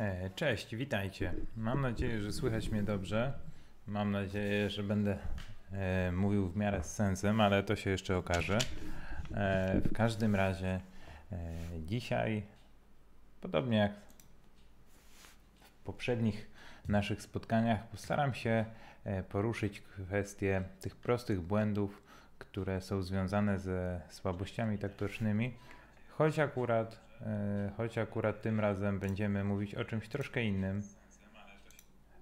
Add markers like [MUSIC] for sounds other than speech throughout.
E, cześć, witajcie. Mam nadzieję, że słychać mnie dobrze. Mam nadzieję, że będę e, mówił w miarę z sensem, ale to się jeszcze okaże. E, w każdym razie e, dzisiaj, podobnie jak w poprzednich naszych spotkaniach, postaram się e, poruszyć kwestię tych prostych błędów, które są związane ze słabościami taktycznymi, choć akurat E, choć akurat tym razem będziemy mówić o czymś troszkę innym.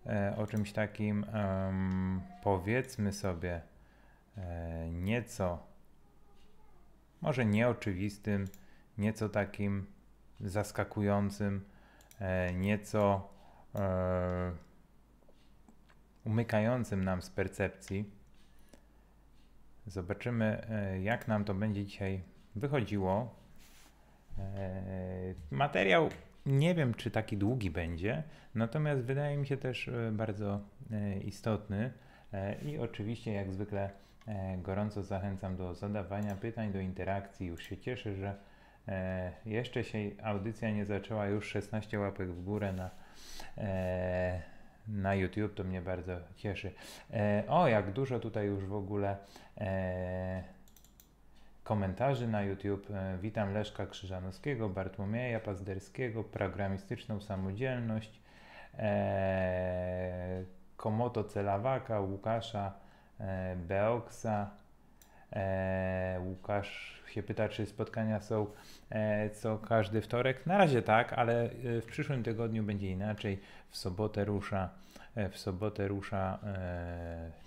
E, o czymś takim, um, powiedzmy sobie, e, nieco, może nieoczywistym, nieco takim zaskakującym, nieco umykającym nam z percepcji. Zobaczymy, jak nam to będzie dzisiaj wychodziło. Eee, materiał nie wiem, czy taki długi będzie, natomiast wydaje mi się też e, bardzo e, istotny e, i oczywiście jak zwykle gorąco zachęcam do zadawania pytań, do interakcji. Już się cieszę, że jeszcze się audycja nie zaczęła, już 16 łapek w górę na, na YouTube, to mnie bardzo cieszy. O, jak dużo tutaj już w ogóle komentarzy na YouTube. E, witam Leszka Krzyżanowskiego, Bartłomieja Pazderskiego, Programistyczną Samodzielność, e, Komoto Celawaka, Łukasza e, Beoksa. E, Łukasz się pyta, czy spotkania są e, co każdy wtorek. Na razie tak, ale e, w przyszłym tygodniu będzie inaczej. W sobotę rusza, e, w sobotę rusza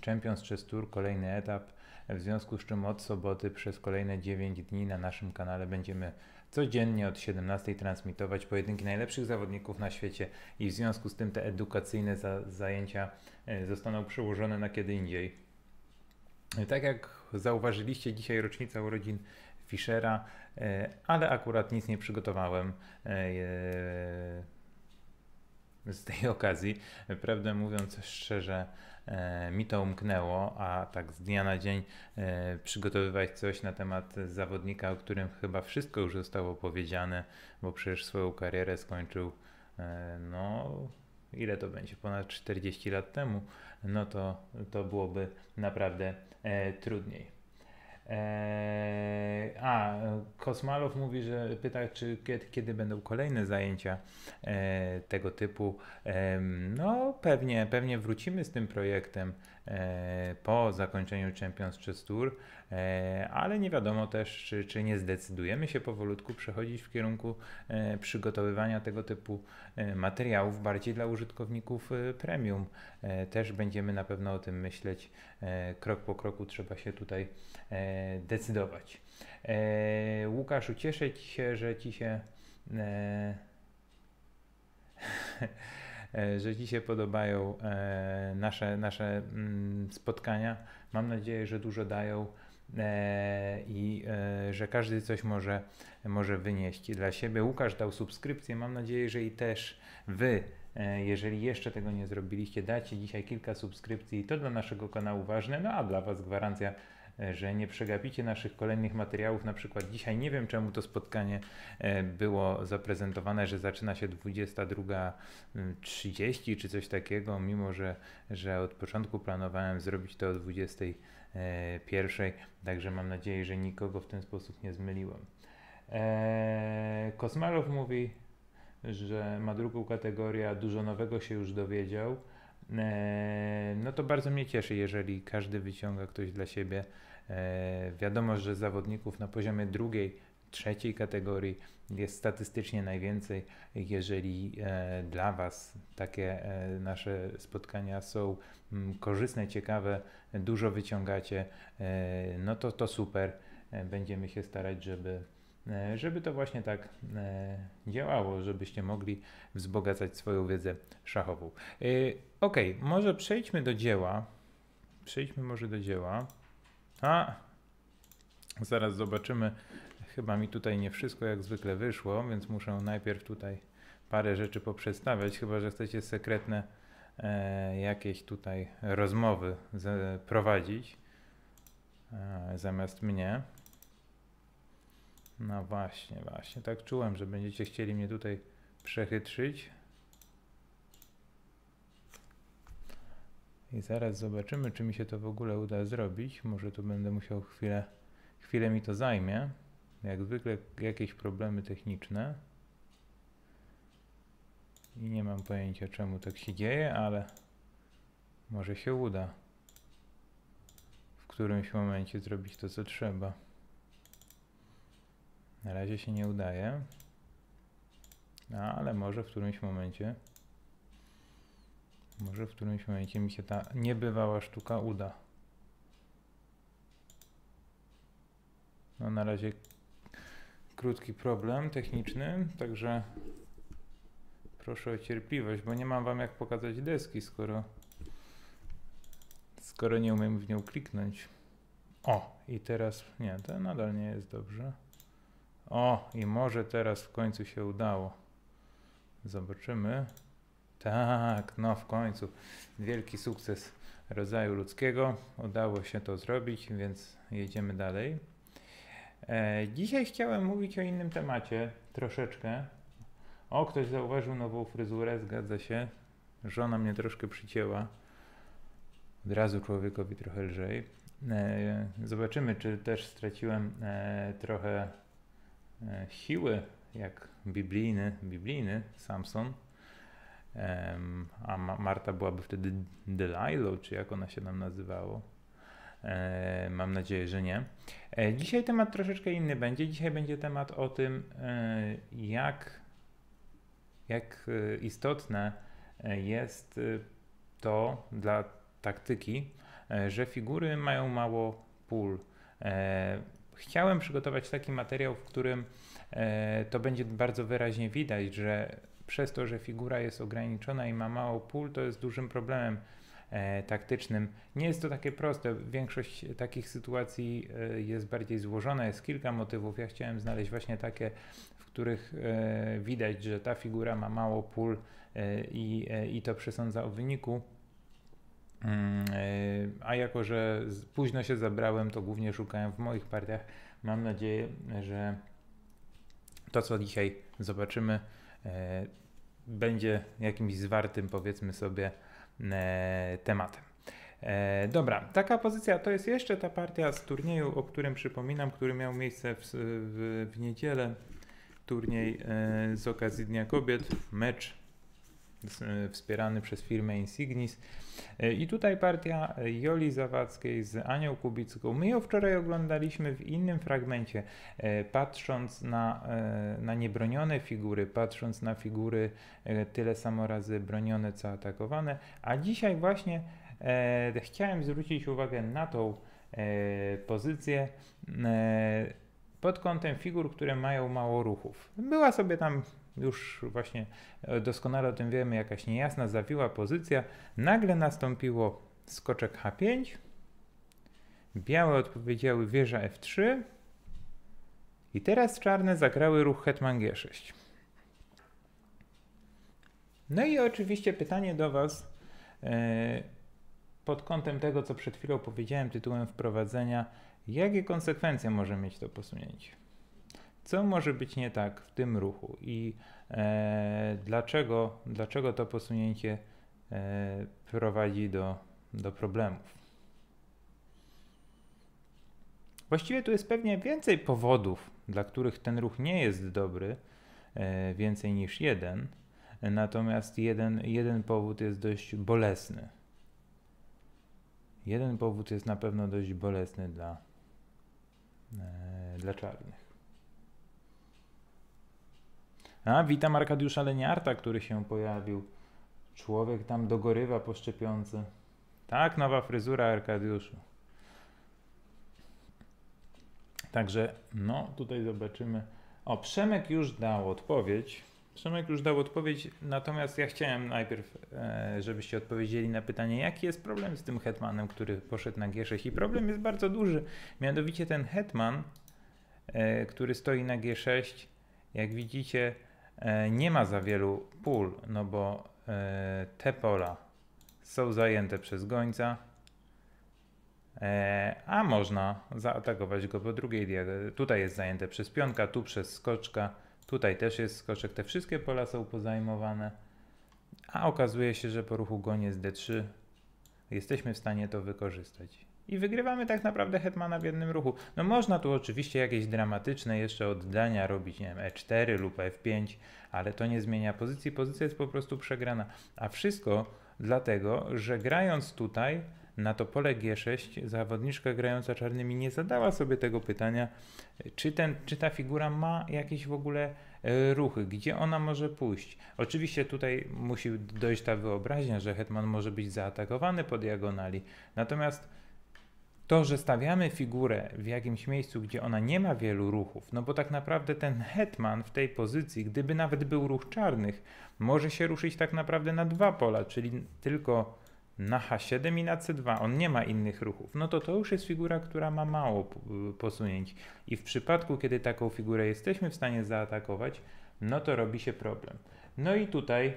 Champions Chess Tour, kolejny etap w związku z czym od soboty przez kolejne 9 dni na naszym kanale będziemy codziennie od 17 transmitować pojedynki najlepszych zawodników na świecie i w związku z tym te edukacyjne za zajęcia e, zostaną przełożone na kiedy indziej. Tak jak zauważyliście, dzisiaj rocznica urodzin Fischera, e, ale akurat nic nie przygotowałem e, z tej okazji. Prawdę mówiąc szczerze, E, mi to umknęło, a tak z dnia na dzień e, przygotowywać coś na temat zawodnika, o którym chyba wszystko już zostało powiedziane, bo przecież swoją karierę skończył e, no ile to będzie, ponad 40 lat temu, no to, to byłoby naprawdę trudniej. Eee, a, Kosmalow mówi, że pyta, czy kiedy, kiedy będą kolejne zajęcia e, tego typu. E, no, pewnie, pewnie wrócimy z tym projektem. E, po zakończeniu Champions czy Tour, e, ale nie wiadomo też, czy, czy nie zdecydujemy się powolutku przechodzić w kierunku e, przygotowywania tego typu materiałów bardziej dla użytkowników premium. Też będziemy na pewno o tym myśleć. Krok po kroku trzeba się tutaj decydować. Łukasz, ucieszę Ci się, że Ci się... [LAUGHS] E, że Ci się podobają e, nasze, nasze mm, spotkania. Mam nadzieję, że dużo dają e, i że każdy coś może, może wynieść dla siebie. Łukasz dał subskrypcję. Mam nadzieję, że i też Wy, jeżeli jeszcze tego nie zrobiliście, dacie dzisiaj kilka subskrypcji. To dla naszego kanału ważne, no a dla Was gwarancja E, że nie przegapicie naszych kolejnych materiałów. Na przykład dzisiaj nie wiem, czemu to spotkanie e, było zaprezentowane, że zaczyna się 22.30 czy coś takiego, mimo że, że od początku planowałem zrobić to o 21.00. E, Także mam nadzieję, że nikogo w ten sposób nie zmyliłem. Kosmalow mówi, że ma drugą kategorię, dużo nowego się już dowiedział. E, no to bardzo mnie cieszy, jeżeli każdy wyciąga ktoś dla siebie. E, wiadomo, że zawodników na poziomie drugiej, trzeciej kategorii jest statystycznie najwięcej. Jeżeli e, dla Was takie nasze spotkania są mm, korzystne, ciekawe, dużo wyciągacie, no to to super. Będziemy się starać, żeby E, żeby to właśnie tak e, działało, żebyście mogli wzbogacać swoją wiedzę szachową. E, ok, może przejdźmy do dzieła. Przejdźmy może do dzieła. A, zaraz zobaczymy. Chyba mi tutaj nie wszystko jak zwykle wyszło, więc muszę najpierw tutaj parę rzeczy poprzestawiać, chyba że chcecie sekretne e, jakieś tutaj rozmowy z, prowadzić e, zamiast mnie. No właśnie, właśnie. Tak czułem, że będziecie chcieli mnie tutaj przechytrzyć. I zaraz zobaczymy, czy mi się to w ogóle uda zrobić. Może tu będę musiał chwilę, chwilę mi to zajmie. Jak zwykle jakieś problemy techniczne. I nie mam pojęcia czemu tak się dzieje, ale może się uda w którymś momencie zrobić to co trzeba. Na razie się nie udaje. No, ale może w którymś momencie. Może w którymś momencie mi się ta niebywała sztuka uda. No na razie krótki problem techniczny, także proszę o cierpliwość, bo nie mam wam jak pokazać deski, skoro skoro nie umiem w nią kliknąć. O, i teraz nie, to nadal nie jest dobrze. O, i może teraz w końcu się udało. Zobaczymy. Tak, no w końcu. Wielki sukces rodzaju ludzkiego. Udało się to zrobić, więc jedziemy dalej. E, dzisiaj chciałem mówić o innym temacie troszeczkę. O, ktoś zauważył nową fryzurę, zgadza się. Żona mnie troszkę przycięła. Od razu człowiekowi trochę lżej. E, zobaczymy, czy też straciłem e, trochę E, siły jak biblijny, biblijny Samson, a Marta byłaby wtedy Delilah, czy jak ona się nam nazywało. E, mam nadzieję, że nie. E, dzisiaj temat troszeczkę inny będzie. Dzisiaj będzie temat o tym, jak, jak istotne jest to dla taktyki, że figury mają mało pól chciałem przygotować taki materiał, w którym e, to będzie bardzo wyraźnie widać, że przez to, że figura jest ograniczona i ma mało pól, to jest dużym problemem e, taktycznym. Nie jest to takie proste. Większość takich sytuacji e, jest bardziej złożona, jest kilka motywów. Ja chciałem znaleźć właśnie takie, w których widać, że ta figura ma mało pól i, i to przesądza o wyniku. Mm, e, a jako, że późno się zabrałem, to głównie szukałem w moich partiach. Mam nadzieję, że to, co dzisiaj zobaczymy, e, będzie jakimś zwartym, powiedzmy sobie, e, tematem. Dobra, taka pozycja to jest jeszcze ta partia z turnieju, o którym przypominam, który miał miejsce w, w, w niedzielę. Turniej z okazji Dnia Kobiet, mecz wspierany przez firmę Insignis. E, I tutaj partia Joli Zawadzkiej z Anią Kubicką. My ją wczoraj oglądaliśmy w innym fragmencie, e, patrząc na, e, na niebronione figury, patrząc na figury tyle samo razy bronione co atakowane, a dzisiaj właśnie chciałem zwrócić uwagę na tą pozycję pod kątem figur, które mają mało ruchów. Była sobie tam już właśnie e, doskonale o tym wiemy, jakaś niejasna, zawiła pozycja, nagle nastąpiło skoczek H5, białe odpowiedziały wieża F3 i teraz czarne zagrały ruch hetman G6. No i oczywiście pytanie do Was e, pod kątem tego, co przed chwilą powiedziałem tytułem wprowadzenia, jakie konsekwencje może mieć to posunięcie? co może być nie tak w tym ruchu i e, dlaczego, dlaczego to posunięcie e, prowadzi do, do problemów. Właściwie tu jest pewnie więcej powodów, dla których ten ruch nie jest dobry, e, więcej niż jeden, natomiast jeden, jeden powód jest dość bolesny. Jeden powód jest na pewno dość bolesny dla, e, dla czarnych. A, witam Arkadiusza Leniarta, który się pojawił. Człowiek tam dogorywa po szczepionce. Tak, nowa fryzura Arkadiuszu. Także, no, tutaj zobaczymy. O, Przemek już dał odpowiedź. Przemek już dał odpowiedź, natomiast ja chciałem najpierw, e, żebyście odpowiedzieli na pytanie, jaki jest problem z tym hetmanem, który poszedł na G6. I problem jest bardzo duży. Mianowicie ten hetman, e, który stoi na G6, jak widzicie, E, nie ma za wielu pól, no bo e, te pola są zajęte przez gońca, e, a można zaatakować go po drugiej diagonali. Tutaj jest zajęte przez pionka, tu przez skoczka, tutaj też jest skoczek. Te wszystkie pola są pozajmowane, a okazuje się, że po ruchu goniec D3 jesteśmy w stanie to wykorzystać i wygrywamy tak naprawdę hetmana w jednym ruchu. No można tu oczywiście jakieś dramatyczne jeszcze oddania robić, nie wiem, e4 lub f5, ale to nie zmienia pozycji, pozycja jest po prostu przegrana. A wszystko dlatego, że grając tutaj na to pole g6 zawodniczka grająca czarnymi nie zadała sobie tego pytania, czy, ten, czy ta figura ma jakieś w ogóle e, ruchy, gdzie ona może pójść. Oczywiście tutaj musi dojść ta wyobraźnia, że hetman może być zaatakowany po diagonali, natomiast to, że stawiamy figurę w jakimś miejscu, gdzie ona nie ma wielu ruchów, no bo tak naprawdę ten hetman w tej pozycji, gdyby nawet był ruch czarnych, może się ruszyć tak naprawdę na dwa pola, czyli tylko na H7 i na C2, on nie ma innych ruchów, no to to już jest figura, która ma mało posunięć. I w przypadku, kiedy taką figurę jesteśmy w stanie zaatakować, no to robi się problem. No i tutaj,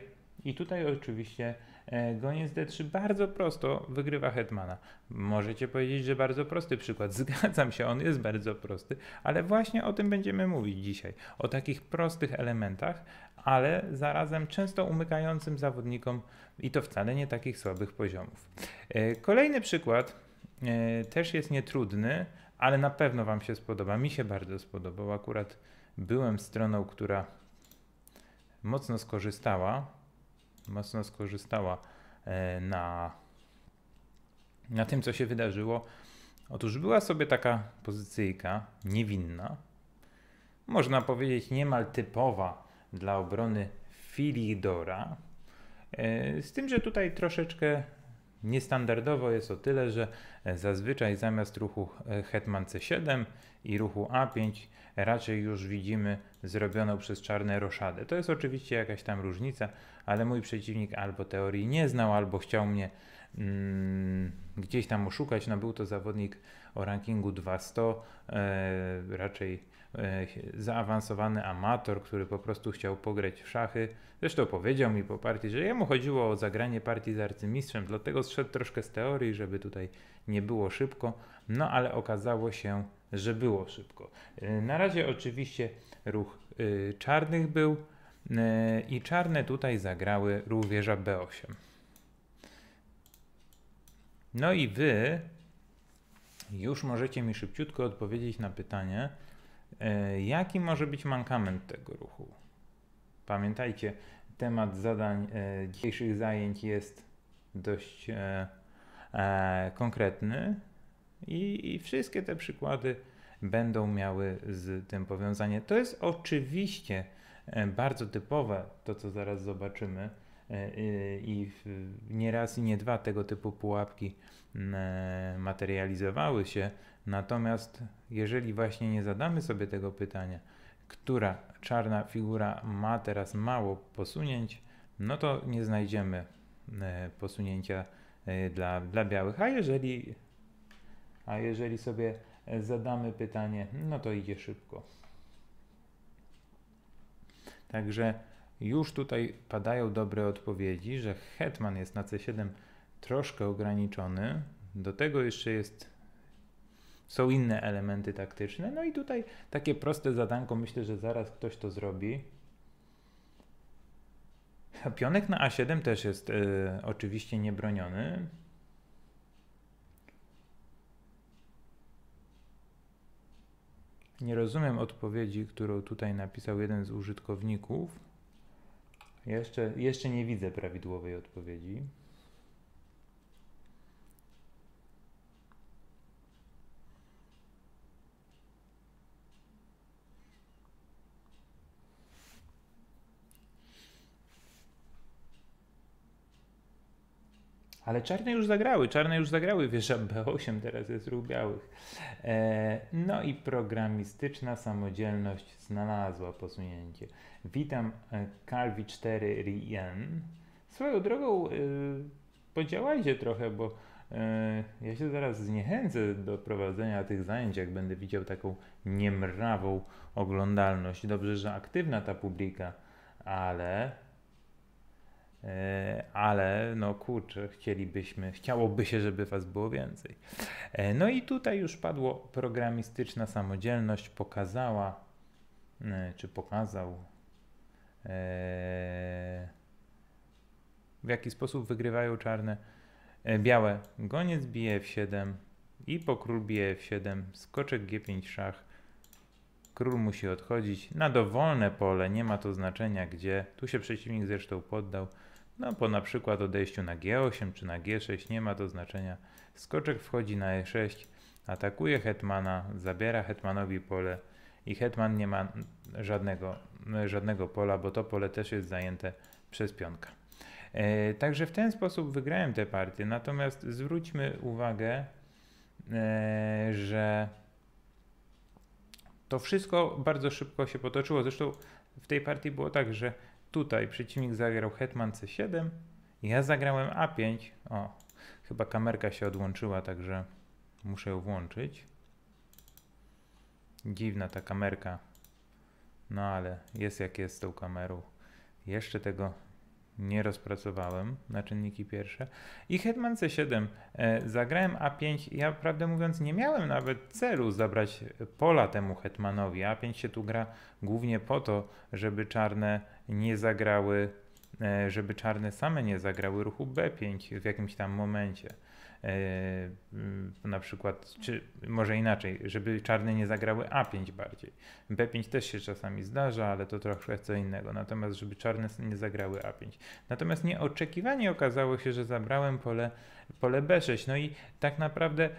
i tutaj oczywiście E, Goniec D3 bardzo prosto wygrywa Hetmana. Możecie powiedzieć, że bardzo prosty przykład. [LAUGHS] Zgadzam się, on jest bardzo prosty, ale właśnie o tym będziemy mówić dzisiaj. O takich prostych elementach, ale zarazem często umykającym zawodnikom i to wcale nie takich słabych poziomów. E, kolejny przykład e, też jest nietrudny, ale na pewno Wam się spodoba. Mi się bardzo spodobał. Akurat byłem stroną, która mocno skorzystała mocno skorzystała e, na, na tym, co się wydarzyło. Otóż była sobie taka pozycyjka niewinna, można powiedzieć niemal typowa dla obrony Filidora, e, z tym, że tutaj troszeczkę niestandardowo jest o tyle, że e, zazwyczaj zamiast ruchu Hetman C7 i ruchu A5 raczej już widzimy zrobioną przez czarne roszady. To jest oczywiście jakaś tam różnica, ale mój przeciwnik albo teorii nie znał, albo chciał mnie mm, gdzieś tam oszukać. No, był to zawodnik o rankingu 200, e, raczej e, zaawansowany amator, który po prostu chciał pograć w szachy. Zresztą powiedział mi po partii, że jemu chodziło o zagranie partii z arcymistrzem, dlatego zszedł troszkę z teorii, żeby tutaj nie było szybko. No ale okazało się, że było szybko. E, na razie oczywiście ruch e, czarnych był e, i czarne tutaj zagrały ruch wieża B8. No i wy już możecie mi szybciutko odpowiedzieć na pytanie, jaki może być mankament tego ruchu. Pamiętajcie, temat zadań dzisiejszych zajęć jest dość konkretny, i, I wszystkie te przykłady będą miały z tym powiązanie. To jest oczywiście e, bardzo typowe, to co zaraz zobaczymy, e, i nie raz i nie dwa tego typu pułapki e, materializowały się. Natomiast jeżeli właśnie nie zadamy sobie tego pytania, która czarna figura ma teraz mało posunięć, no to nie znajdziemy posunięcia dla, dla białych. A jeżeli a jeżeli sobie e, zadamy pytanie, no to idzie szybko. Także już tutaj padają dobre odpowiedzi, że hetman jest na C7 troszkę ograniczony. Do tego jeszcze jest, są inne elementy taktyczne. No i tutaj takie proste zadanko, myślę, że zaraz ktoś to zrobi. Pionek na A7 też jest y, oczywiście niebroniony. Nie rozumiem odpowiedzi, którą tutaj napisał jeden z użytkowników. Jeszcze, jeszcze nie widzę prawidłowej odpowiedzi. Ale czarne już zagrały, czarne już zagrały, wiesz, B8 teraz jest ruch białych. E, no i programistyczna samodzielność znalazła posunięcie. Witam Calvi e, 4 Rien. Swoją drogą, e, podziałajcie trochę, bo e, ja się zaraz zniechęcę do prowadzenia tych zajęć, jak będę widział taką niemrawą oglądalność. Dobrze, że aktywna ta publika, ale E, ale no kurczę, chcielibyśmy, chciałoby się, żeby Was było więcej. E, no i tutaj już padło programistyczna samodzielność, pokazała, e, czy pokazał, w jaki sposób wygrywają czarne, białe. Goniec bije w 7 i po król bije w 7 skoczek G5 szach, król musi odchodzić na dowolne pole, nie ma to znaczenia gdzie, tu się przeciwnik zresztą poddał, no po na przykład odejściu na G8 czy na G6 nie ma to znaczenia. Skoczek wchodzi na E6, atakuje hetmana, zabiera hetmanowi pole i hetman nie ma żadnego, żadnego pola, bo to pole też jest zajęte przez pionka. E, także w ten sposób wygrałem tę partię. Natomiast zwróćmy uwagę, e, że to wszystko bardzo szybko się potoczyło. Zresztą w tej partii było tak, że Tutaj przeciwnik zagrał hetman c7, ja zagrałem a5. O, chyba kamerka się odłączyła, także muszę ją włączyć. Dziwna ta kamerka. No ale jest jak jest z tą kamerą. Jeszcze tego nie rozpracowałem na czynniki pierwsze. I Hetman C7. E, zagrałem A5. Ja prawdę mówiąc nie miałem nawet celu zabrać pola temu Hetmanowi. A5 się tu gra głównie po to, żeby czarne nie zagrały, e, żeby czarne same nie zagrały ruchu B5 w jakimś tam momencie. E, na przykład, czy może inaczej, żeby czarne nie zagrały A5 bardziej. B5 też się czasami zdarza, ale to trochę co innego. Natomiast, żeby czarne nie zagrały A5. Natomiast nieoczekiwanie okazało się, że zabrałem pole, pole B6. No i tak naprawdę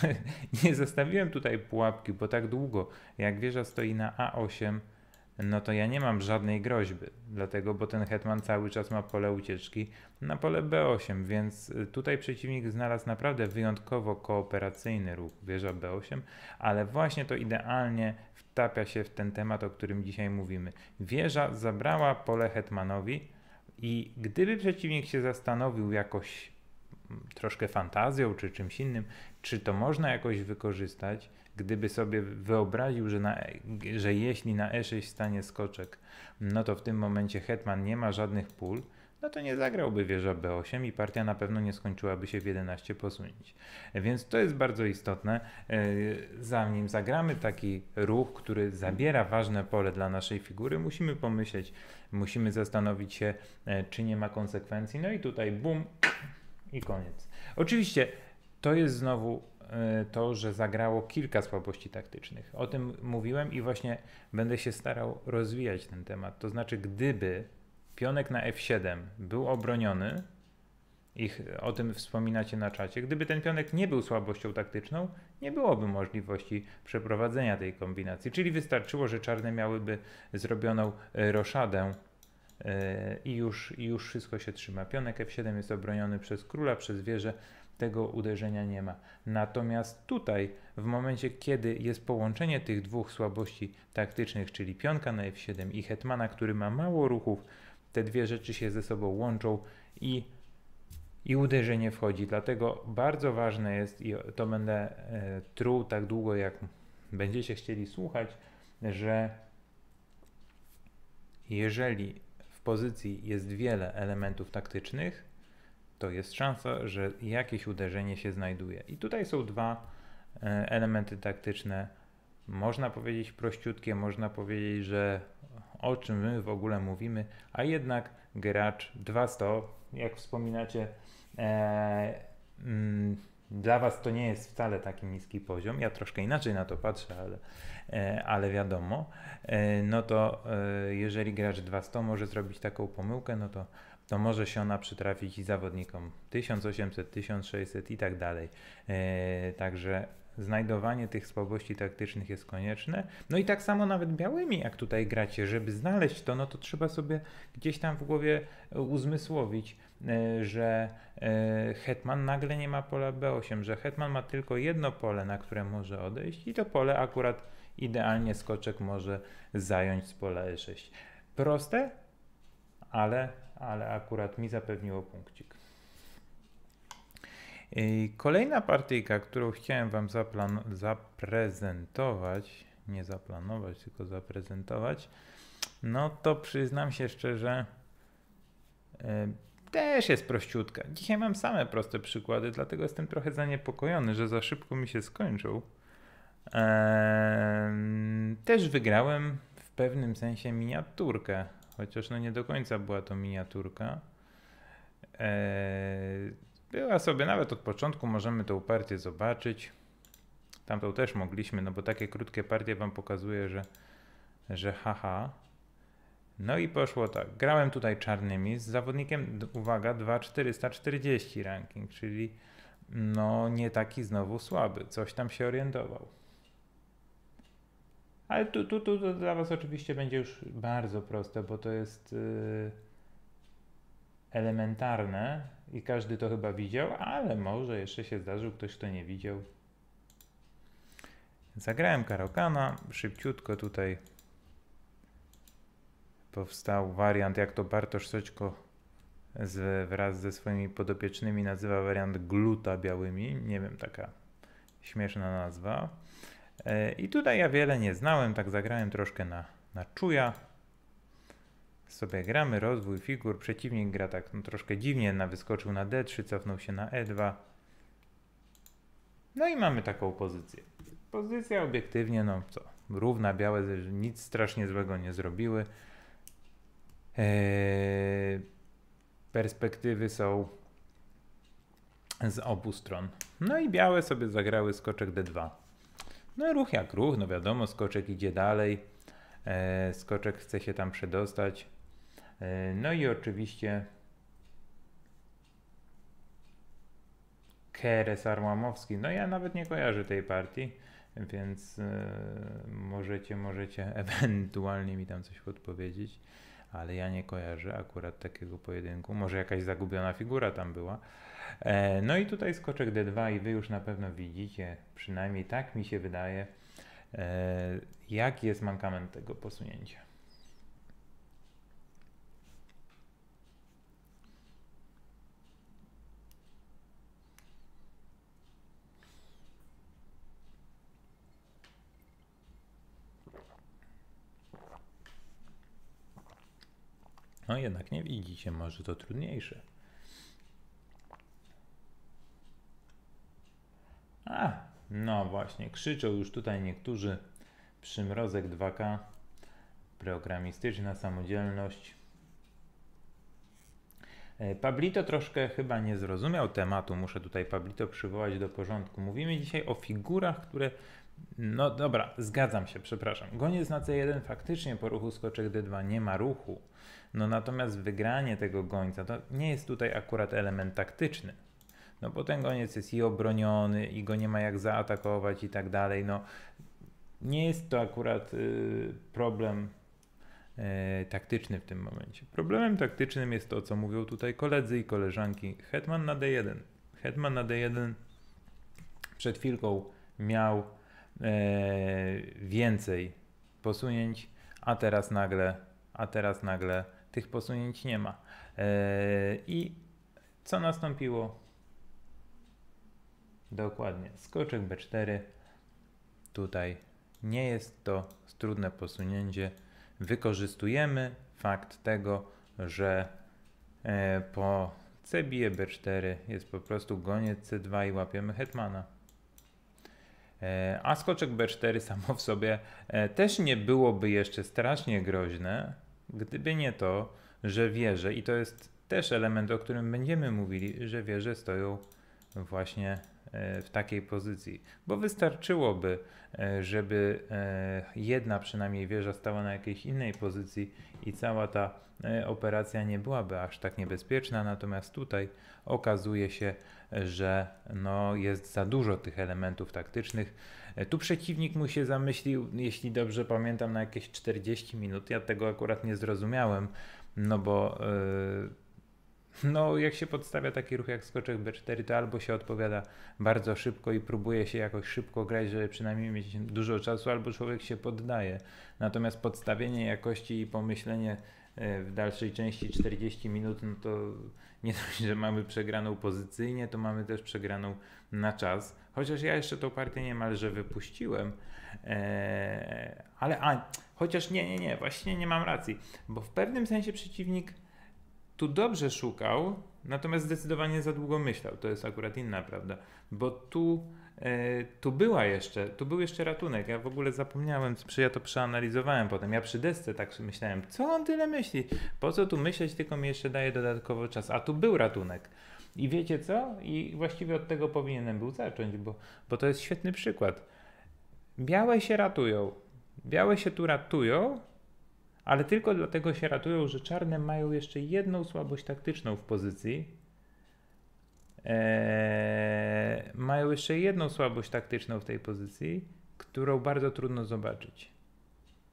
[LAUGHS] nie zostawiłem tutaj pułapki, bo tak długo jak wieża stoi na A8, no to ja nie mam żadnej groźby, dlatego, bo ten hetman cały czas ma pole ucieczki na pole B8, więc y, tutaj przeciwnik znalazł naprawdę wyjątkowo kooperacyjny ruch wieża B8, ale właśnie to idealnie wtapia się w ten temat, o którym dzisiaj mówimy. Wieża zabrała pole hetmanowi i gdyby przeciwnik się zastanowił jakoś mm, troszkę fantazją czy czymś innym, czy to można jakoś wykorzystać, gdyby sobie wyobraził, że, na, e, że jeśli na E6 stanie skoczek, no to w tym momencie hetman nie ma żadnych pól, no to nie zagrałby wieża B8 i partia na pewno nie skończyłaby się w 11 posunięć. Więc to jest bardzo istotne. E, zanim zagramy taki ruch, który zabiera ważne pole dla naszej figury, musimy pomyśleć, musimy zastanowić się, e, czy nie ma konsekwencji. No i tutaj bum i koniec. Oczywiście to jest znowu Y, to, że zagrało kilka słabości taktycznych. O tym mówiłem i właśnie będę się starał rozwijać ten temat. To znaczy, gdyby pionek na F7 był obroniony, ich, o tym wspominacie na czacie, gdyby ten pionek nie był słabością taktyczną, nie byłoby możliwości przeprowadzenia tej kombinacji. Czyli wystarczyło, że czarne miałyby zrobioną y, roszadę y, i już, już wszystko się trzyma. Pionek F7 jest obroniony przez króla, przez wieżę, tego uderzenia nie ma. Natomiast tutaj, w momencie kiedy jest połączenie tych dwóch słabości taktycznych, czyli pionka na f7 i hetmana, który ma mało ruchów, te dwie rzeczy się ze sobą łączą i, i uderzenie wchodzi. Dlatego bardzo ważne jest, i to będę e, truł tak długo, jak będziecie chcieli słuchać, że jeżeli w pozycji jest wiele elementów taktycznych, to jest szansa, że jakieś uderzenie się znajduje. I tutaj są dwa e, elementy taktyczne. Można powiedzieć prościutkie, można powiedzieć, że o czym my w ogóle mówimy, a jednak gracz 200, jak wspominacie, e, mm, dla Was to nie jest wcale taki niski poziom. Ja troszkę inaczej na to patrzę, ale, e, ale wiadomo. E, no to e, jeżeli gracz 200 może zrobić taką pomyłkę, no to to może się ona przytrafić i zawodnikom 1800, 1600 i tak dalej. E, także znajdowanie tych słabości taktycznych jest konieczne. No i tak samo nawet białymi, jak tutaj gracie, żeby znaleźć to, no to trzeba sobie gdzieś tam w głowie uzmysłowić, e, że e, Hetman nagle nie ma pola B8, że Hetman ma tylko jedno pole, na które może odejść i to pole akurat idealnie skoczek może zająć z pola E6. Proste, ale ale akurat mi zapewniło punkcik. Kolejna partyjka, którą chciałem Wam zaprezentować, nie zaplanować, tylko zaprezentować, no to przyznam się szczerze, yy, też jest prościutka. Dzisiaj mam same proste przykłady, dlatego jestem trochę zaniepokojony, że za szybko mi się skończył. Eee, też wygrałem w pewnym sensie miniaturkę chociaż no nie do końca była to miniaturka. E, była sobie nawet od początku, możemy tą partię zobaczyć. Tamtą też mogliśmy, no bo takie krótkie partie wam pokazuje, że, że haha. No i poszło tak. Grałem tutaj czarnymi z zawodnikiem, uwaga, 2440 ranking, czyli no nie taki znowu słaby. Coś tam się orientował. Ale tu, tu, tu dla Was oczywiście będzie już bardzo proste, bo to jest yy, elementarne i każdy to chyba widział, ale może jeszcze się zdarzył ktoś, kto nie widział. Zagrałem Karokana, szybciutko tutaj powstał wariant, jak to Bartosz Soćko z, wraz ze swoimi podopiecznymi nazywa wariant gluta białymi. Nie wiem, taka śmieszna nazwa. E, I tutaj ja wiele nie znałem, tak zagrałem troszkę na, na czuja. Sobie gramy, rozwój figur, przeciwnik gra tak no, troszkę dziwnie, na wyskoczył na D3, cofnął się na E2. No i mamy taką pozycję. Pozycja obiektywnie, no co, równa, białe nic strasznie złego nie zrobiły. Eee, perspektywy są z obu stron. No i białe sobie zagrały skoczek D2. No ruch jak ruch, no wiadomo, skoczek idzie dalej, e, skoczek chce się tam przedostać. E, no i oczywiście Keres Arłamowski. No ja nawet nie kojarzę tej partii, więc e, możecie, możecie [LAUGHS] ewentualnie mi tam coś podpowiedzieć ale ja nie kojarzę akurat takiego pojedynku. Może jakaś zagubiona figura tam była. E, no i tutaj skoczek D2 i wy już na pewno widzicie, przynajmniej tak mi się wydaje, e, jak jest mankament tego posunięcia. No jednak nie widzicie, może to trudniejsze. A, no właśnie, krzyczą już tutaj niektórzy. Przymrozek 2K, programistyczna samodzielność. E, Pablito troszkę chyba nie zrozumiał tematu, muszę tutaj Pablito przywołać do porządku. Mówimy dzisiaj o figurach, które no dobra, zgadzam się, przepraszam. Goniec na C1 faktycznie po ruchu skoczek D2 nie ma ruchu. No natomiast wygranie tego gońca to nie jest tutaj akurat element taktyczny. No bo ten goniec jest i obroniony, i go nie ma jak zaatakować i tak dalej. No nie jest to akurat y, problem y, taktyczny w tym momencie. Problemem taktycznym jest to, co mówią tutaj koledzy i koleżanki. Hetman na D1. Hetman na D1 przed chwilką miał E, więcej posunięć, a teraz nagle, a teraz nagle tych posunięć nie ma. E, I co nastąpiło? Dokładnie, skoczek B4. Tutaj nie jest to trudne posunięcie. Wykorzystujemy fakt tego, że e, po C bije B4 jest po prostu goniec C2 i łapiemy hetmana. E, a skoczek B4 samo w sobie e, też nie byłoby jeszcze strasznie groźne, gdyby nie to, że wieże, i to jest też element, o którym będziemy mówili, że wieże stoją właśnie e, w takiej pozycji. Bo wystarczyłoby, żeby jedna przynajmniej wieża stała na jakiejś innej pozycji i cała ta operacja nie byłaby aż tak niebezpieczna. Natomiast tutaj okazuje się, że no, jest za dużo tych elementów taktycznych. Tu przeciwnik mu się zamyślił, jeśli dobrze pamiętam, na jakieś 40 minut. Ja tego akurat nie zrozumiałem, no bo yy, no, jak się podstawia taki ruch jak skoczek B4, to albo się odpowiada bardzo szybko i próbuje się jakoś szybko grać, żeby przynajmniej mieć dużo czasu, albo człowiek się poddaje. Natomiast podstawienie jakości i pomyślenie E, w dalszej części 40 minut, no to nie [LAUGHS] dość, że mamy przegraną pozycyjnie, to mamy też przegraną na czas. Chociaż ja jeszcze tą partię niemalże wypuściłem, e, ale a, chociaż nie, nie, nie, właśnie nie mam racji, bo w pewnym sensie przeciwnik tu dobrze szukał, natomiast zdecydowanie za długo myślał. To jest akurat inna prawda, bo tu E, tu była jeszcze, tu był jeszcze ratunek. Ja w ogóle zapomniałem, ja to przeanalizowałem potem. Ja przy desce tak myślałem, co on tyle myśli? Po co tu myśleć, tylko mi jeszcze daje dodatkowo czas. A tu był ratunek. I wiecie co? I właściwie od tego powinienem był zacząć, bo, bo to jest świetny przykład. Białe się ratują. Białe się tu ratują, ale tylko dlatego się ratują, że czarne mają jeszcze jedną słabość taktyczną w pozycji, Eee, mają jeszcze jedną słabość taktyczną w tej pozycji, którą bardzo trudno zobaczyć.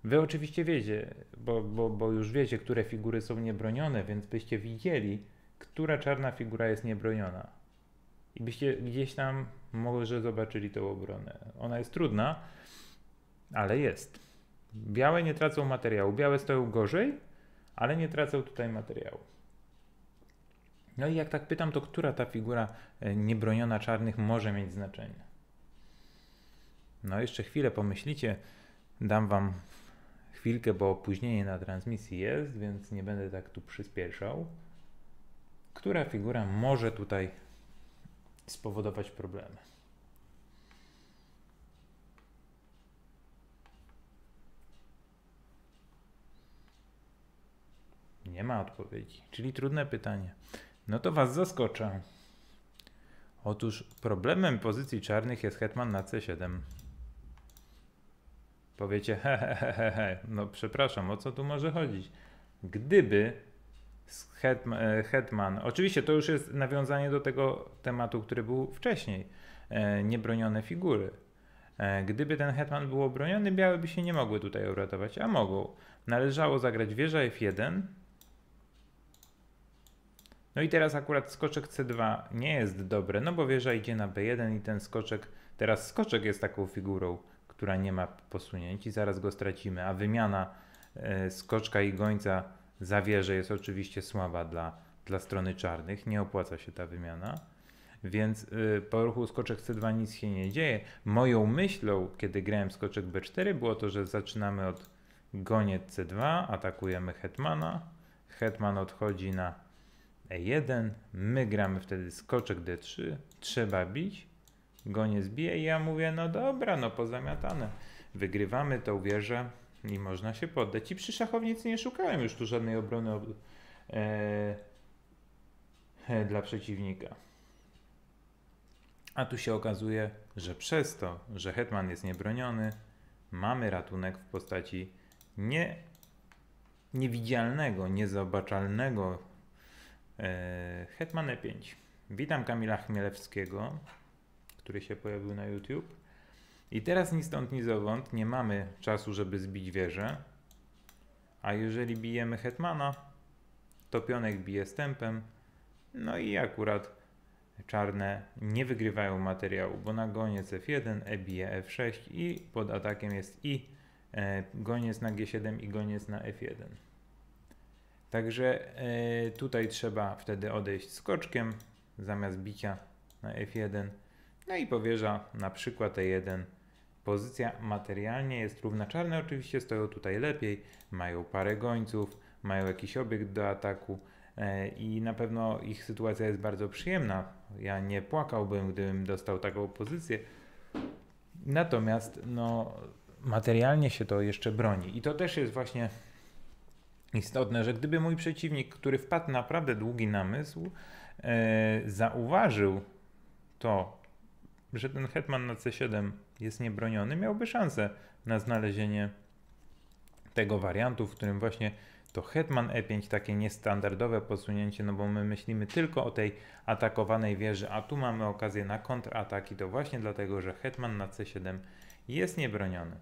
Wy oczywiście wiecie, bo, bo, bo już wiecie, które figury są niebronione, więc byście widzieli, która czarna figura jest niebroniona. I byście gdzieś tam może zobaczyli tą obronę. Ona jest trudna, ale jest. Białe nie tracą materiału. Białe stoją gorzej, ale nie tracą tutaj materiału. No i jak tak pytam, to która ta figura e, niebroniona czarnych może mieć znaczenie? No jeszcze chwilę pomyślicie, dam wam chwilkę, bo opóźnienie na transmisji jest, więc nie będę tak tu przyspieszał. Która figura może tutaj spowodować problemy? Nie ma odpowiedzi, czyli trudne pytanie. No to was zaskoczę. Otóż problemem pozycji czarnych jest hetman na c7. Powiecie, hehehehe, no przepraszam, o co tu może chodzić? Gdyby hetman, e, hetman, oczywiście to już jest nawiązanie do tego tematu, który był wcześniej, e, niebronione figury. E, gdyby ten hetman był obroniony, białe by się nie mogły tutaj uratować, a mogą. Należało zagrać wieża f1, no i teraz akurat skoczek C2 nie jest dobre, no bo wieża idzie na B1 i ten skoczek, teraz skoczek jest taką figurą, która nie ma posunięć i zaraz go stracimy, a wymiana e, skoczka i gońca za wieżę jest oczywiście słaba dla, dla strony czarnych, nie opłaca się ta wymiana. Więc e, po ruchu skoczek C2 nic się nie dzieje. Moją myślą, kiedy grałem skoczek B4, było to, że zaczynamy od goniec C2, atakujemy hetmana, hetman odchodzi na E1, my gramy wtedy skoczek D3, trzeba bić, go nie zbije i ja mówię, no dobra, no pozamiatane. Wygrywamy tą wieżę i można się poddać. I przy szachownicy nie szukałem już tu żadnej obrony ob e e dla przeciwnika. A tu się okazuje, że przez to, że hetman jest niebroniony, mamy ratunek w postaci nie, niewidzialnego, niezobaczalnego E, Hetman E5. Witam Kamila Chmielewskiego, który się pojawił na YouTube. I teraz ni stąd, ni zowąd nie mamy czasu, żeby zbić wieżę. A jeżeli bijemy hetmana, to pionek bije stępem. No i akurat czarne nie wygrywają materiału, bo na goniec f1, e bije f6 i pod atakiem jest i e, goniec na g7 i goniec na f1. Także e, tutaj trzeba wtedy odejść skoczkiem zamiast bicia na F1. No i powierza na przykład E1. Pozycja materialnie jest równa. Czarne oczywiście stoją tutaj lepiej, mają parę gońców, mają jakiś obiekt do ataku e, i na pewno ich sytuacja jest bardzo przyjemna. Ja nie płakałbym, gdybym dostał taką pozycję. Natomiast no, materialnie się to jeszcze broni. I to też jest właśnie istotne, że gdyby mój przeciwnik, który wpadł naprawdę długi namysł, e, zauważył to, że ten hetman na c7 jest niebroniony, miałby szansę na znalezienie tego wariantu, w którym właśnie to hetman e5, takie niestandardowe posunięcie, no bo my myślimy tylko o tej atakowanej wieży, a tu mamy okazję na kontrataki, to właśnie dlatego, że hetman na c7 jest niebroniony.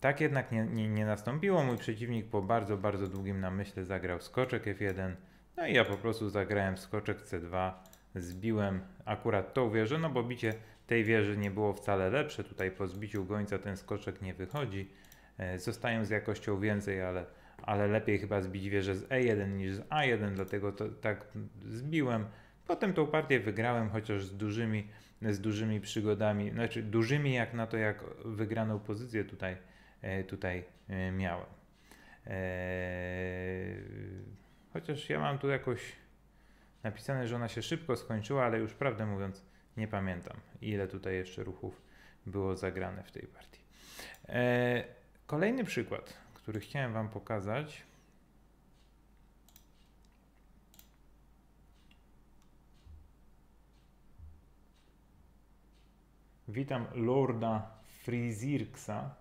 Tak jednak nie, nie, nie nastąpiło. Mój przeciwnik po bardzo, bardzo długim namyśle zagrał skoczek F1. No i ja po prostu zagrałem skoczek C2. Zbiłem akurat tą wieżę, no bo bicie tej wieży nie było wcale lepsze. Tutaj po zbiciu gońca ten skoczek nie wychodzi. E, zostają z jakością więcej, ale, ale lepiej chyba zbić wieżę z E1 niż z A1, dlatego to, tak zbiłem. Potem tą partię wygrałem, chociaż z dużymi, z dużymi przygodami, znaczy dużymi jak na to, jak wygraną pozycję tutaj E, tutaj e, miałem. E, chociaż ja mam tu jakoś napisane, że ona się szybko skończyła, ale już prawdę mówiąc nie pamiętam, ile tutaj jeszcze ruchów było zagrane w tej partii. Kolejny przykład, który chciałem Wam pokazać, Witam Lorda Frizirksa.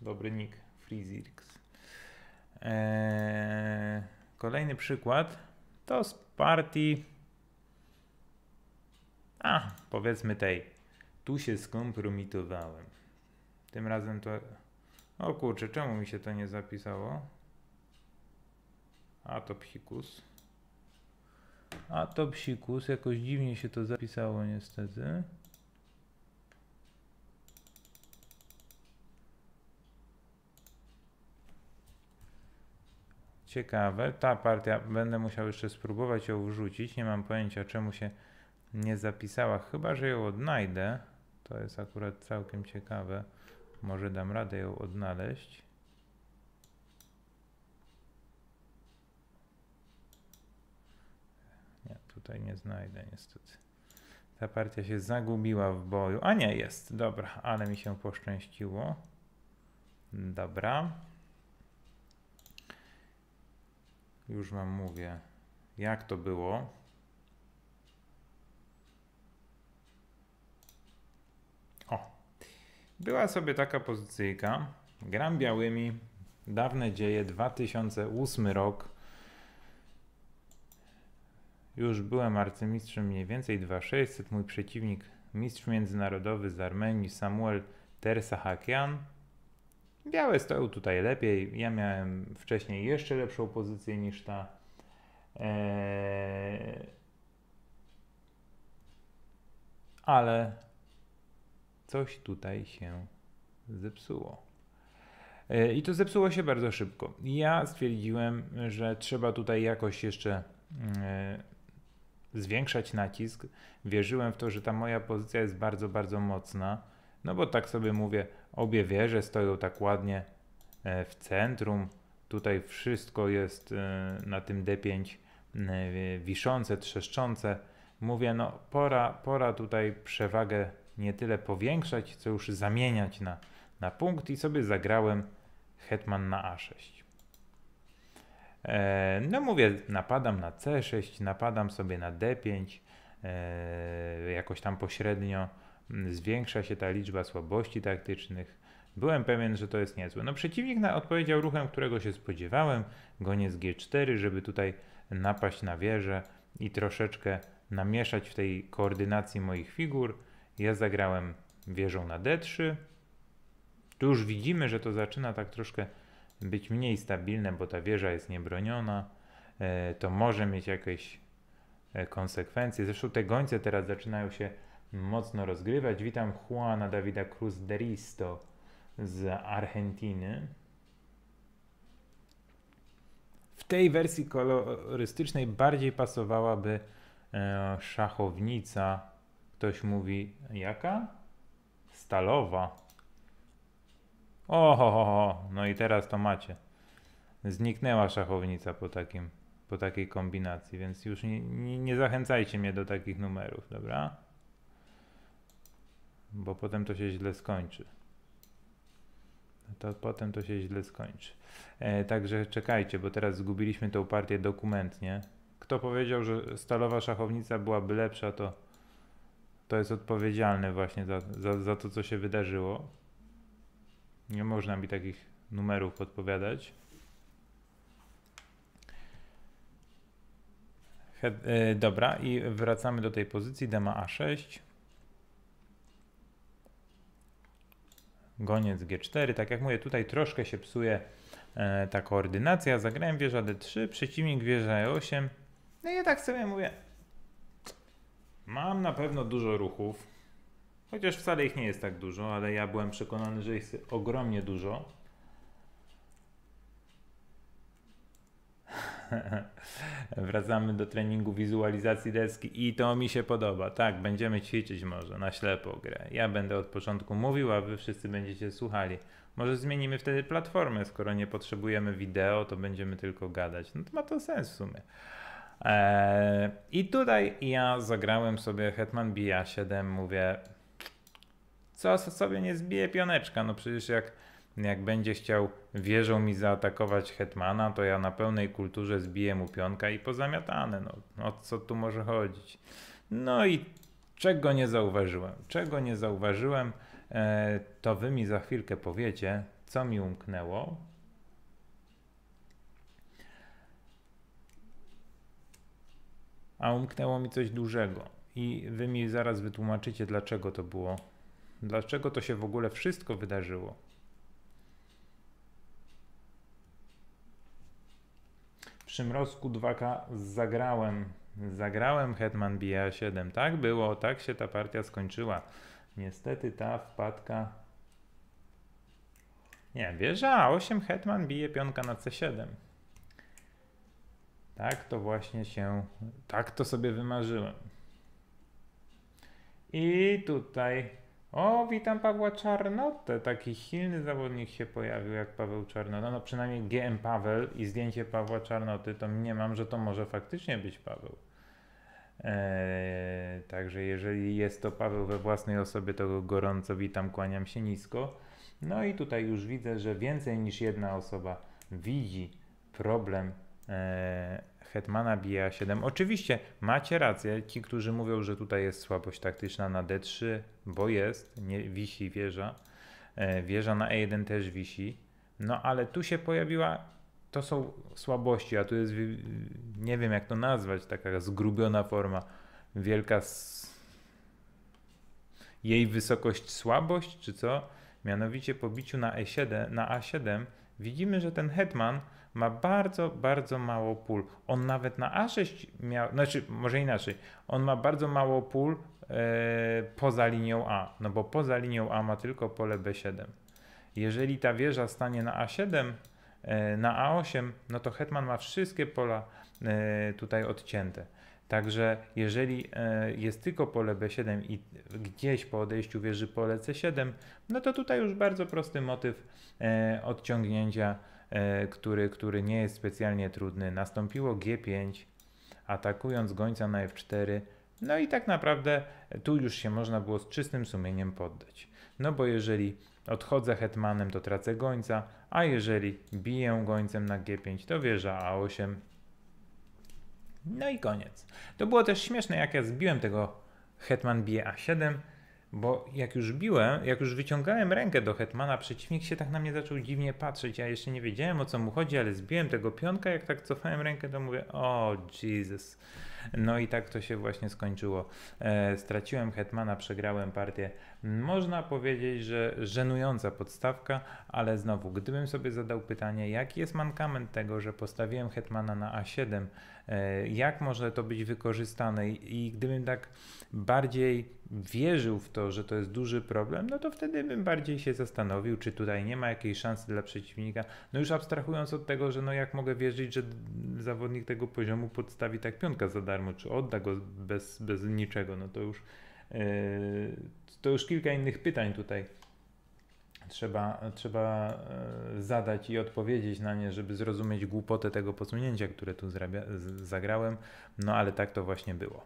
Dobry nick, Freezirks. Eee, kolejny przykład to z partii a, powiedzmy tej. Tu się skompromitowałem. Tym razem to... O kurczę, czemu mi się to nie zapisało? A to psikus. A to psikus, jakoś dziwnie się to zapisało niestety. Ciekawe, ta partia, będę musiał jeszcze spróbować ją wrzucić, nie mam pojęcia czemu się nie zapisała, chyba że ją odnajdę, to jest akurat całkiem ciekawe, może dam radę ją odnaleźć. Nie, tutaj nie znajdę niestety. Ta partia się zagubiła w boju, a nie jest, dobra, ale mi się poszczęściło. Dobra. Już Wam mówię, jak to było. O, była sobie taka pozycyjka. Gram białymi, dawne dzieje, 2008 rok. Już byłem arcymistrzem mniej więcej 2600. Mój przeciwnik, mistrz międzynarodowy z Armenii, Samuel Tersahakian. Białe stoją tutaj lepiej. Ja miałem wcześniej jeszcze lepszą pozycję niż ta. Eee... Ale coś tutaj się zepsuło. Eee, I to zepsuło się bardzo szybko. Ja stwierdziłem, że trzeba tutaj jakoś jeszcze eee, zwiększać nacisk. Wierzyłem w to, że ta moja pozycja jest bardzo, bardzo mocna no bo tak sobie mówię, obie wieże stoją tak ładnie e, w centrum. Tutaj wszystko jest e, na tym D5 e, wiszące, trzeszczące. Mówię, no pora, pora tutaj przewagę nie tyle powiększać, co już zamieniać na, na punkt i sobie zagrałem hetman na A6. no mówię, napadam na C6, napadam sobie na D5, jakoś tam pośrednio Mm, zwiększa się ta liczba słabości taktycznych. Byłem pewien, że to jest niezłe. No przeciwnik na odpowiedział ruchem, którego się spodziewałem, goniec G4, żeby tutaj napaść na wieżę i troszeczkę namieszać w tej koordynacji moich figur. Ja zagrałem wieżą na D3. Tu już widzimy, że to zaczyna tak troszkę być mniej stabilne, bo ta wieża jest niebroniona. E, to może mieć jakieś e, konsekwencje. Zresztą te gońce teraz zaczynają się mocno rozgrywać. Witam Juana Davida Cruz de Risto z Argentyny. W tej wersji kolorystycznej bardziej pasowałaby e, szachownica. Ktoś mówi, jaka? Stalowa. O, no i teraz to macie. Zniknęła szachownica po, takim, po takiej kombinacji, więc już nie, nie, nie zachęcajcie mnie do takich numerów, dobra? bo potem to się źle skończy. To potem to się źle skończy. E, także czekajcie, bo teraz zgubiliśmy tą partię dokumentnie. Kto powiedział, że stalowa szachownica byłaby lepsza, to, to jest odpowiedzialny właśnie za, za, za to, co się wydarzyło. Nie można mi takich numerów podpowiadać. He, e, dobra, i wracamy do tej pozycji, dama A6. goniec G4. Tak jak mówię, tutaj troszkę się psuje e, ta koordynacja. Zagrałem wieża D3, przeciwnik wieża E8. No i tak sobie mówię, mam na pewno dużo ruchów, chociaż wcale ich nie jest tak dużo, ale ja byłem przekonany, że jest ogromnie dużo. [LAUGHS] Wracamy do treningu wizualizacji deski i to mi się podoba. Tak, będziemy ćwiczyć może na ślepo grę. Ja będę od początku mówił, a wy wszyscy będziecie słuchali. Może zmienimy wtedy platformę, skoro nie potrzebujemy wideo, to będziemy tylko gadać. No to ma to sens w sumie. Eee, I tutaj ja zagrałem sobie Hetman Bia 7, mówię co sobie nie zbije pioneczka, no przecież jak jak będzie chciał wieżą mi zaatakować Hetmana, to ja na pełnej kulturze zbiję mu pionka i pozamiatane. No, o co tu może chodzić? No i czego nie zauważyłem? Czego nie zauważyłem, e, to wy mi za chwilkę powiecie, co mi umknęło. A umknęło mi coś dużego. I wy mi zaraz wytłumaczycie, dlaczego to było. Dlaczego to się w ogóle wszystko wydarzyło. Przymrozku 2K zagrałem. Zagrałem Hetman Bija 7, tak było, tak się ta partia skończyła. Niestety ta wpadka. Nie, wieża A8, Hetman bije pionka na C7. Tak to właśnie się, tak to sobie wymarzyłem. I tutaj o, witam Pawła Czarnotę. Taki silny zawodnik się pojawił jak Paweł Czarnota. No przynajmniej GM Paweł i zdjęcie Pawła Czarnoty to nie mam, że to może faktycznie być Paweł. Eee, także jeżeli jest to Paweł we własnej osobie, to go gorąco witam, kłaniam się nisko. No i tutaj już widzę, że więcej niż jedna osoba widzi problem E, Hetmana bija 7. Oczywiście macie rację, ci, którzy mówią, że tutaj jest słabość taktyczna na D3, bo jest, nie, wisi wieża. E, wieża na E1 też wisi. No ale tu się pojawiła, to są słabości, a tu jest, nie wiem jak to nazwać, taka zgrubiona forma, wielka jej wysokość słabość, czy co? Mianowicie po biciu na E7, na A7 widzimy, że ten hetman ma bardzo, bardzo mało pól. On nawet na A6 miał, znaczy może inaczej, on ma bardzo mało pól yy, poza linią A, no bo poza linią A ma tylko pole B7. Jeżeli ta wieża stanie na A7, yy, e, na A8, no to hetman ma wszystkie pola yy, tutaj odcięte. Także jeżeli jest tylko pole B7 i gdzieś po odejściu wieży pole C7, no to tutaj już bardzo prosty motyw odciągnięcia E, który, który nie jest specjalnie trudny. Nastąpiło G5, atakując gońca na F4. No i tak naprawdę tu już się można było z czystym sumieniem poddać. No bo jeżeli odchodzę hetmanem, to tracę gońca, a jeżeli biję gońcem na G5, to wieża A8. No i koniec. To było też śmieszne, jak ja zbiłem tego hetman bije A7, bo jak już biłem, jak już wyciągałem rękę do Hetmana, przeciwnik się tak na mnie zaczął dziwnie patrzeć. Ja jeszcze nie wiedziałem o co mu chodzi, ale zbiłem tego pionka. Jak tak cofałem rękę, to mówię: O, Jesus. No i tak to się właśnie skończyło. E, straciłem Hetmana, przegrałem partię. Można powiedzieć, że żenująca podstawka, ale znowu, gdybym sobie zadał pytanie, jaki jest mankament tego, że postawiłem Hetmana na A7, E, jak może to być wykorzystane? I gdybym tak bardziej wierzył w to, że to jest duży problem, no to wtedy bym bardziej się zastanowił, czy tutaj nie ma jakiejś szansy dla przeciwnika. No już abstrahując od tego, że no jak mogę wierzyć, że zawodnik tego poziomu podstawi tak piątka za darmo, czy odda go bez, bez niczego, no to już, yy, to już kilka innych pytań tutaj Trzeba, trzeba e, zadać i odpowiedzieć na nie, żeby zrozumieć głupotę tego posunięcia, które tu zagrałem, no ale tak to właśnie było.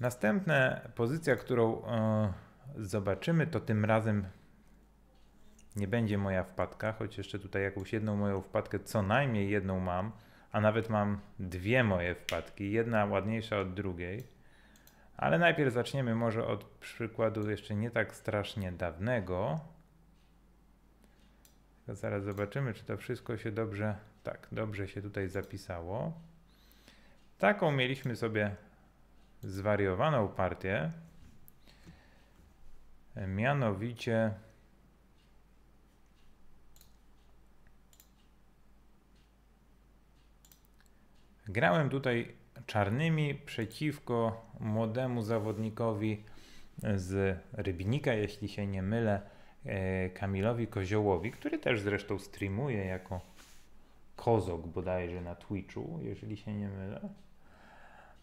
Następna pozycja, którą e, zobaczymy, to tym razem nie będzie moja wpadka, choć jeszcze tutaj jakąś jedną moją wpadkę, co najmniej jedną mam, a nawet mam dwie moje wpadki, jedna ładniejsza od drugiej. Ale najpierw zaczniemy może od przykładu jeszcze nie tak strasznie dawnego. To zaraz zobaczymy, czy to wszystko się dobrze, tak, dobrze się tutaj zapisało. Taką mieliśmy sobie zwariowaną partię. Mianowicie grałem tutaj czarnymi przeciwko młodemu zawodnikowi z Rybnika, jeśli się nie mylę, e, Kamilowi Koziołowi, który też zresztą streamuje jako Kozok bodajże na Twitchu, jeżeli się nie mylę.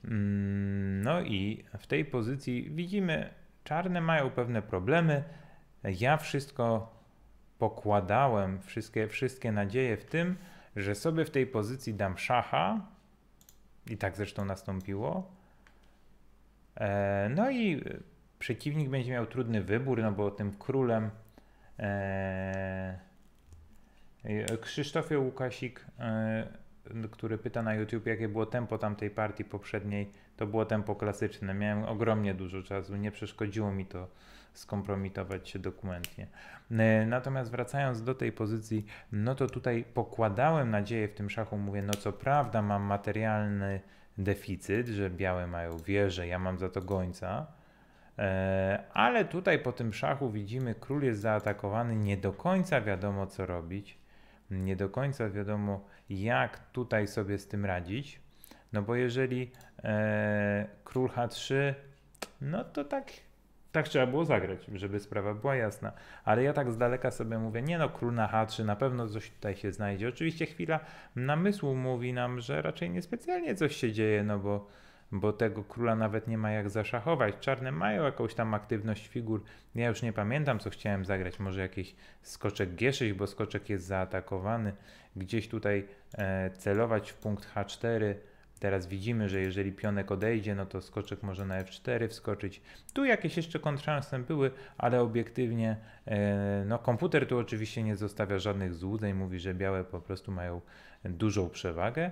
Mm, no i w tej pozycji widzimy, czarne mają pewne problemy. Ja wszystko pokładałem, wszystkie, wszystkie nadzieje w tym, że sobie w tej pozycji dam szacha, i tak zresztą nastąpiło. E, no i przeciwnik będzie miał trudny wybór, no bo tym królem e, e, Krzysztofie Łukasik, który pyta na YouTube, jakie było tempo tamtej partii poprzedniej, to było tempo klasyczne. Miałem ogromnie dużo czasu, nie przeszkodziło mi to skompromitować się dokumentnie. E, natomiast wracając do tej pozycji, no to tutaj pokładałem nadzieję w tym szachu, mówię, no co prawda mam materialny deficyt, że białe mają wieżę, ja mam za to gońca, e, ale tutaj po tym szachu widzimy, król jest zaatakowany, nie do końca wiadomo co robić, nie do końca wiadomo jak tutaj sobie z tym radzić, no bo jeżeli e, król H3, no to tak tak trzeba było zagrać, żeby sprawa była jasna. Ale ja tak z daleka sobie mówię, nie no, król na H3, na pewno coś tutaj się znajdzie. Oczywiście chwila namysłu mówi nam, że raczej niespecjalnie coś się dzieje, no bo, bo tego króla nawet nie ma jak zaszachować. Czarne mają jakąś tam aktywność figur. Ja już nie pamiętam, co chciałem zagrać. Może jakiś skoczek G6, bo skoczek jest zaatakowany. Gdzieś tutaj e, celować w punkt H4 Teraz widzimy, że jeżeli pionek odejdzie, no to skoczek może na f4 wskoczyć. Tu jakieś jeszcze kontrszanse były, ale obiektywnie e, no komputer tu oczywiście nie zostawia żadnych złudzeń, mówi, że białe po prostu mają dużą przewagę,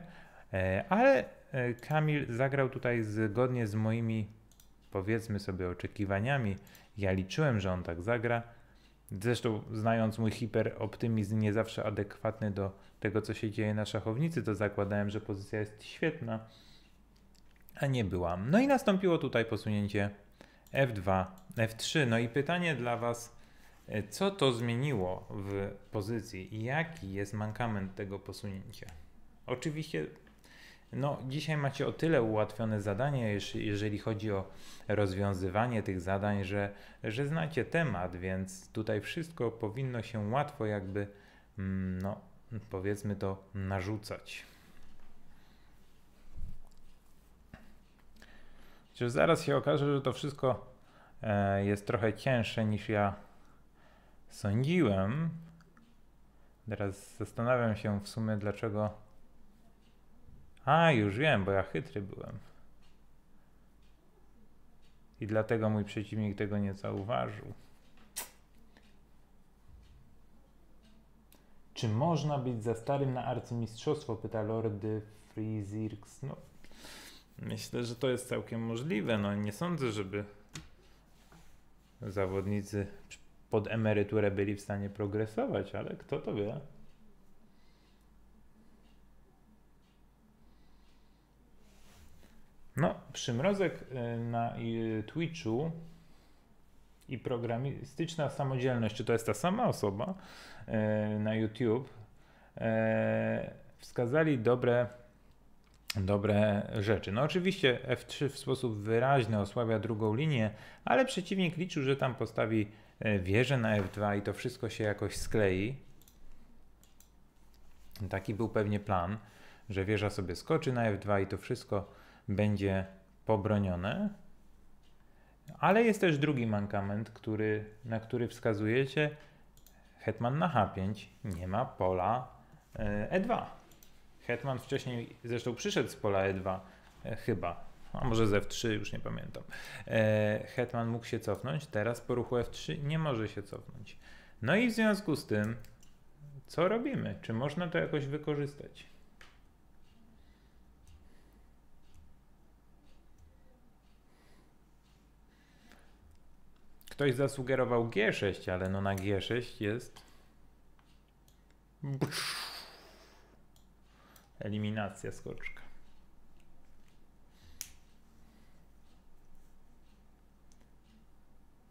e, ale e, Kamil zagrał tutaj zgodnie z moimi powiedzmy sobie oczekiwaniami. Ja liczyłem, że on tak zagra. Zresztą znając mój hiperoptymizm nie zawsze adekwatny do tego, co się dzieje na szachownicy, to zakładałem, że pozycja jest świetna, a nie byłam. No i nastąpiło tutaj posunięcie F2, F3. No i pytanie dla Was, e, co to zmieniło w pozycji i jaki jest mankament tego posunięcia? Oczywiście no, dzisiaj macie o tyle ułatwione zadanie, jeżeli chodzi o rozwiązywanie tych zadań, że, że znacie temat, więc tutaj wszystko powinno się łatwo jakby mm, no, powiedzmy to, narzucać. Chociaż zaraz się okaże, że to wszystko e, jest trochę cięższe niż ja sądziłem. Teraz zastanawiam się w sumie dlaczego. A, już wiem, bo ja chytry byłem. I dlatego mój przeciwnik tego nie zauważył. Czy można być za starym na arcymistrzostwo? Pyta Lordy Frizirks. No, myślę, że to jest całkiem możliwe. No, nie sądzę, żeby zawodnicy pod emeryturę byli w stanie progresować, ale kto to wie? No, przymrozek y, na y, Twitchu i programistyczna samodzielność, czy to jest ta sama osoba e, na YouTube, e, wskazali dobre, dobre rzeczy. No oczywiście F3 w sposób wyraźny osłabia drugą linię, ale przeciwnik liczył, że tam postawi e, wieżę na F2 i to wszystko się jakoś sklei. Taki był pewnie plan, że wieża sobie skoczy na F2 i to wszystko będzie pobronione. Ale jest też drugi mankament, który, na który wskazujecie. Hetman na H5 nie ma pola E2. E Hetman wcześniej zresztą przyszedł z pola E2, e, chyba. A może z F3, już nie pamiętam. E, Hetman mógł się cofnąć, teraz po ruchu F3 nie może się cofnąć. No i w związku z tym, co robimy? Czy można to jakoś wykorzystać? Ktoś zasugerował G6, ale no na G6 jest... Eliminacja skoczka.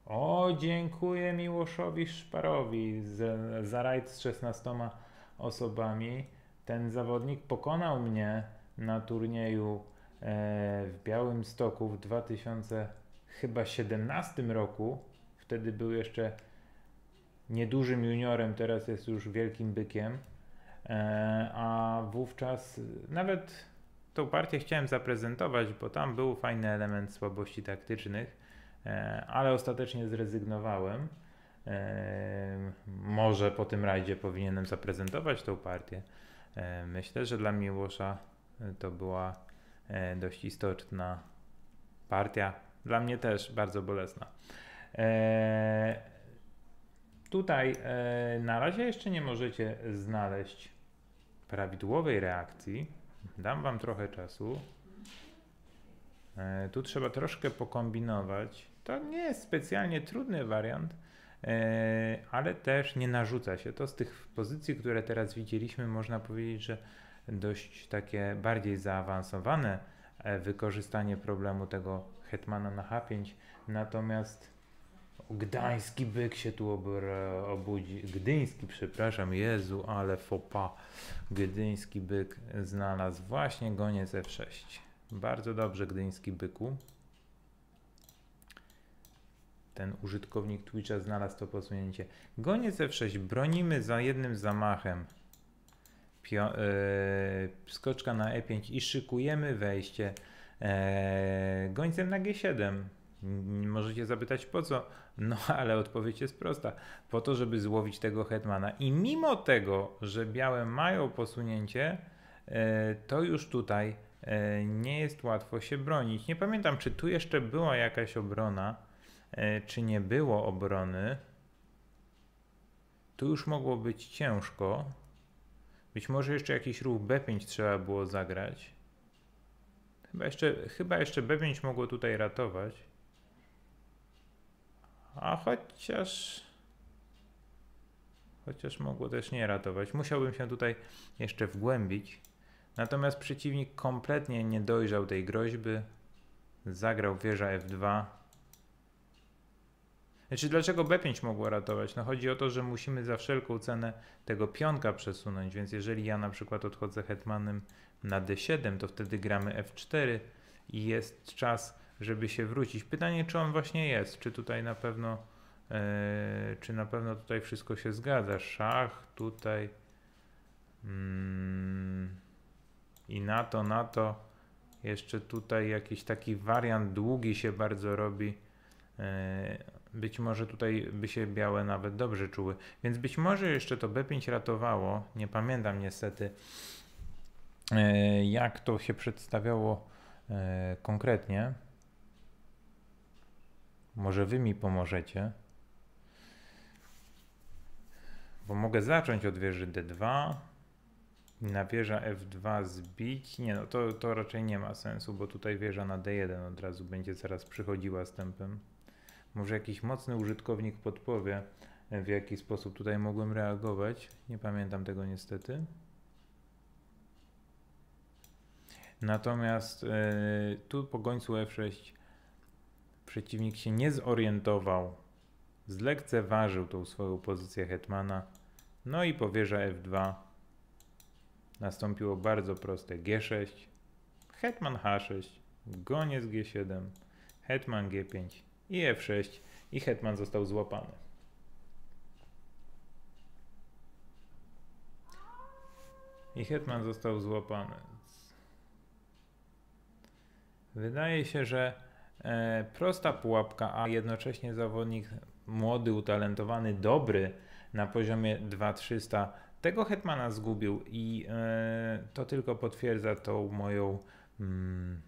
O, dziękuję Miłoszowi Szparowi za rajd z 16 osobami. Ten zawodnik pokonał mnie na turnieju e, w Białym Stoku w 2017 roku wtedy był jeszcze niedużym juniorem, teraz jest już wielkim bykiem. E, a wówczas nawet tą partię chciałem zaprezentować, bo tam był fajny element słabości taktycznych, e, ale ostatecznie zrezygnowałem. E, może po tym rajdzie powinienem zaprezentować tą partię. Myślę, że dla Miłosza to była dość istotna partia. Dla mnie też bardzo bolesna. E, tutaj e, na razie jeszcze nie możecie znaleźć prawidłowej reakcji. Dam Wam trochę czasu. E, tu trzeba troszkę pokombinować. To nie jest specjalnie trudny wariant, ale też nie narzuca się. To z tych pozycji, które teraz widzieliśmy, można powiedzieć, że dość takie bardziej zaawansowane wykorzystanie problemu tego hetmana na H5. Natomiast Gdański byk się tu obudzi. Gdyński, przepraszam, Jezu, ale fopa. Gdyński byk znalazł właśnie goniec F6. Bardzo dobrze, Gdyński byku. Ten użytkownik Twitcha znalazł to posunięcie. Goniec F6 bronimy za jednym zamachem. Pio yy, skoczka na E5 i szykujemy wejście yy, gońcem na G7. Możecie zapytać po co? No [LAUGHS] ale odpowiedź jest prosta. Po to, żeby złowić tego hetmana. I mimo tego, że białe mają posunięcie, e, to już tutaj e, nie jest łatwo się bronić. Nie pamiętam, czy tu jeszcze była jakaś obrona, e, czy nie było obrony. Tu już mogło być ciężko. Być może jeszcze jakiś ruch B5 trzeba było zagrać. Chyba jeszcze, chyba jeszcze B5 mogło tutaj ratować. A chociaż... Chociaż mogło też nie ratować. Musiałbym się tutaj jeszcze wgłębić. Natomiast przeciwnik kompletnie nie dojrzał tej groźby. Zagrał wieża F2. Znaczy, dlaczego B5 mogło ratować? No chodzi o to, że musimy za wszelką cenę tego pionka przesunąć, więc jeżeli ja na przykład odchodzę hetmanem na D7, to wtedy gramy F4 i jest czas żeby się wrócić. Pytanie, czy on właśnie jest, czy tutaj na pewno, e, czy na pewno tutaj wszystko się zgadza. Szach tutaj mm, i na to, na to. Jeszcze tutaj jakiś taki wariant długi się bardzo robi. E, być może tutaj by się białe nawet dobrze czuły. Więc być może jeszcze to B5 ratowało. Nie pamiętam niestety, e, jak to się przedstawiało konkretnie. Może wy mi pomożecie. Bo mogę zacząć od wieży D2. Na wieża F2 zbić. Nie, no to, to raczej nie ma sensu, bo tutaj wieża na D1 od razu będzie zaraz przychodziła z tempem. Może jakiś mocny użytkownik podpowie, w jaki sposób tutaj mogłem reagować. Nie pamiętam tego niestety. Natomiast y, tu po końcu F6 Przeciwnik się nie zorientował, zlekceważył tą swoją pozycję hetmana, no i powierza f2. Nastąpiło bardzo proste g6, hetman h6, goniec g7, hetman g5 i f6 i hetman został złapany. I hetman został złapany. Wydaje się, że E, prosta pułapka, a jednocześnie zawodnik młody, utalentowany, dobry na poziomie 2300. Tego Hetmana zgubił i e, to tylko potwierdza tą moją mm,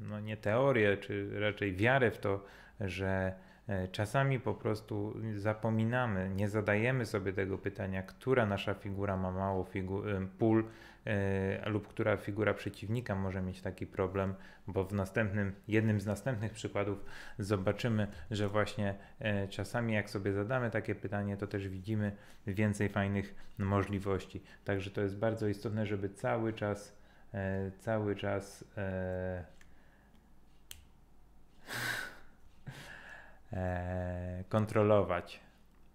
no nie teorię, czy raczej wiarę w to, że E, czasami po prostu zapominamy, nie zadajemy sobie tego pytania, która nasza figura ma mało figu e, pól e, lub która figura przeciwnika może mieć taki problem, bo w następnym, jednym z następnych przykładów zobaczymy, że właśnie czasami jak sobie zadamy takie pytanie, to też widzimy więcej fajnych możliwości. Także to jest bardzo istotne, żeby cały czas, cały czas E, kontrolować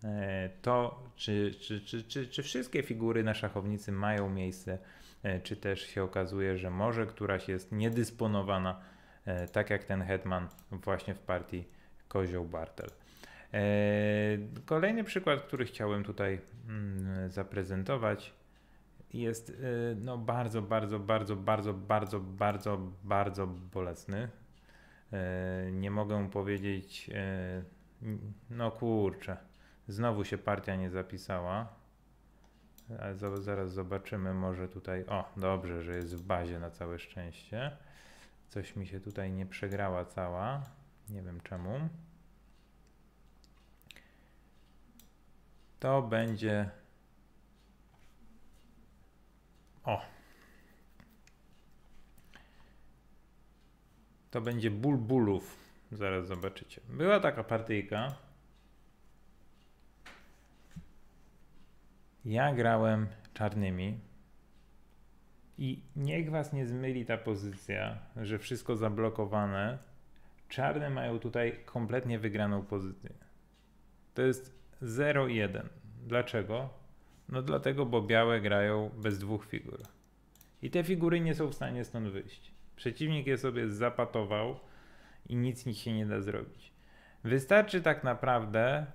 e, to, czy, czy, czy, czy, czy wszystkie figury na szachownicy mają miejsce, e, czy też się okazuje, że może któraś jest niedysponowana, tak jak ten hetman właśnie w partii Kozioł Bartel. Kolejny przykład, który chciałem tutaj mm, zaprezentować, jest no, bardzo, bardzo, bardzo, bardzo, bardzo, bardzo, bardzo bolesny E, nie mogę powiedzieć, e, no kurczę, znowu się partia nie zapisała. E, zaraz zobaczymy, może tutaj, o dobrze, że jest w bazie na całe szczęście. Coś mi się tutaj nie przegrała cała, nie wiem czemu. To będzie... O, To będzie ból bólów. Zaraz zobaczycie. Była taka partyjka. Ja grałem czarnymi. I niech was nie zmyli ta pozycja, że wszystko zablokowane. Czarne mają tutaj kompletnie wygraną pozycję. To jest 0-1. Dlaczego? No dlatego, bo białe grają bez dwóch figur. I te figury nie są w stanie stąd wyjść. Przeciwnik je sobie zapatował i nic mi się nie da zrobić. Wystarczy tak naprawdę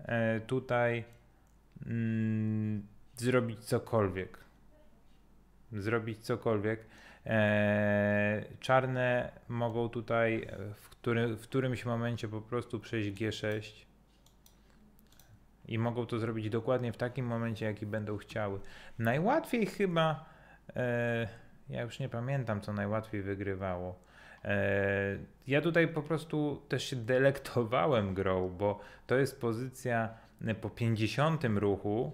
e, tutaj mm, zrobić cokolwiek. Zrobić cokolwiek. E, czarne mogą tutaj e, w, który, w którymś momencie po prostu przejść G6 i mogą to zrobić dokładnie w takim momencie, jaki będą chciały. Najłatwiej chyba. Ja już nie pamiętam, co najłatwiej wygrywało. E, ja tutaj po prostu też się delektowałem grą, bo to jest pozycja e, po 50 ruchu,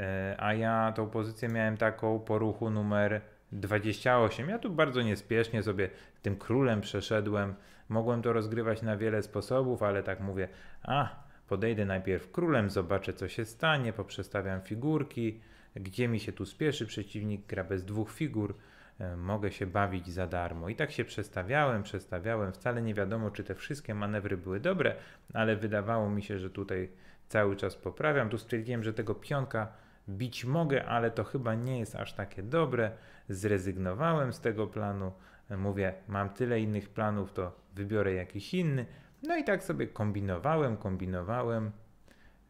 e, a ja tą pozycję miałem taką po ruchu numer 28. Ja tu bardzo niespiesznie sobie tym królem przeszedłem. Mogłem to rozgrywać na wiele sposobów, ale tak mówię, a podejdę najpierw królem, zobaczę co się stanie, poprzestawiam figurki, gdzie mi się tu spieszy, przeciwnik gra bez dwóch figur, e, mogę się bawić za darmo. I tak się przestawiałem, przestawiałem, wcale nie wiadomo, czy te wszystkie manewry były dobre, ale wydawało mi się, że tutaj cały czas poprawiam. Tu stwierdziłem, że tego pionka bić mogę, ale to chyba nie jest aż takie dobre. Zrezygnowałem z tego planu. E, mówię, mam tyle innych planów, to wybiorę jakiś inny. No i tak sobie kombinowałem, kombinowałem.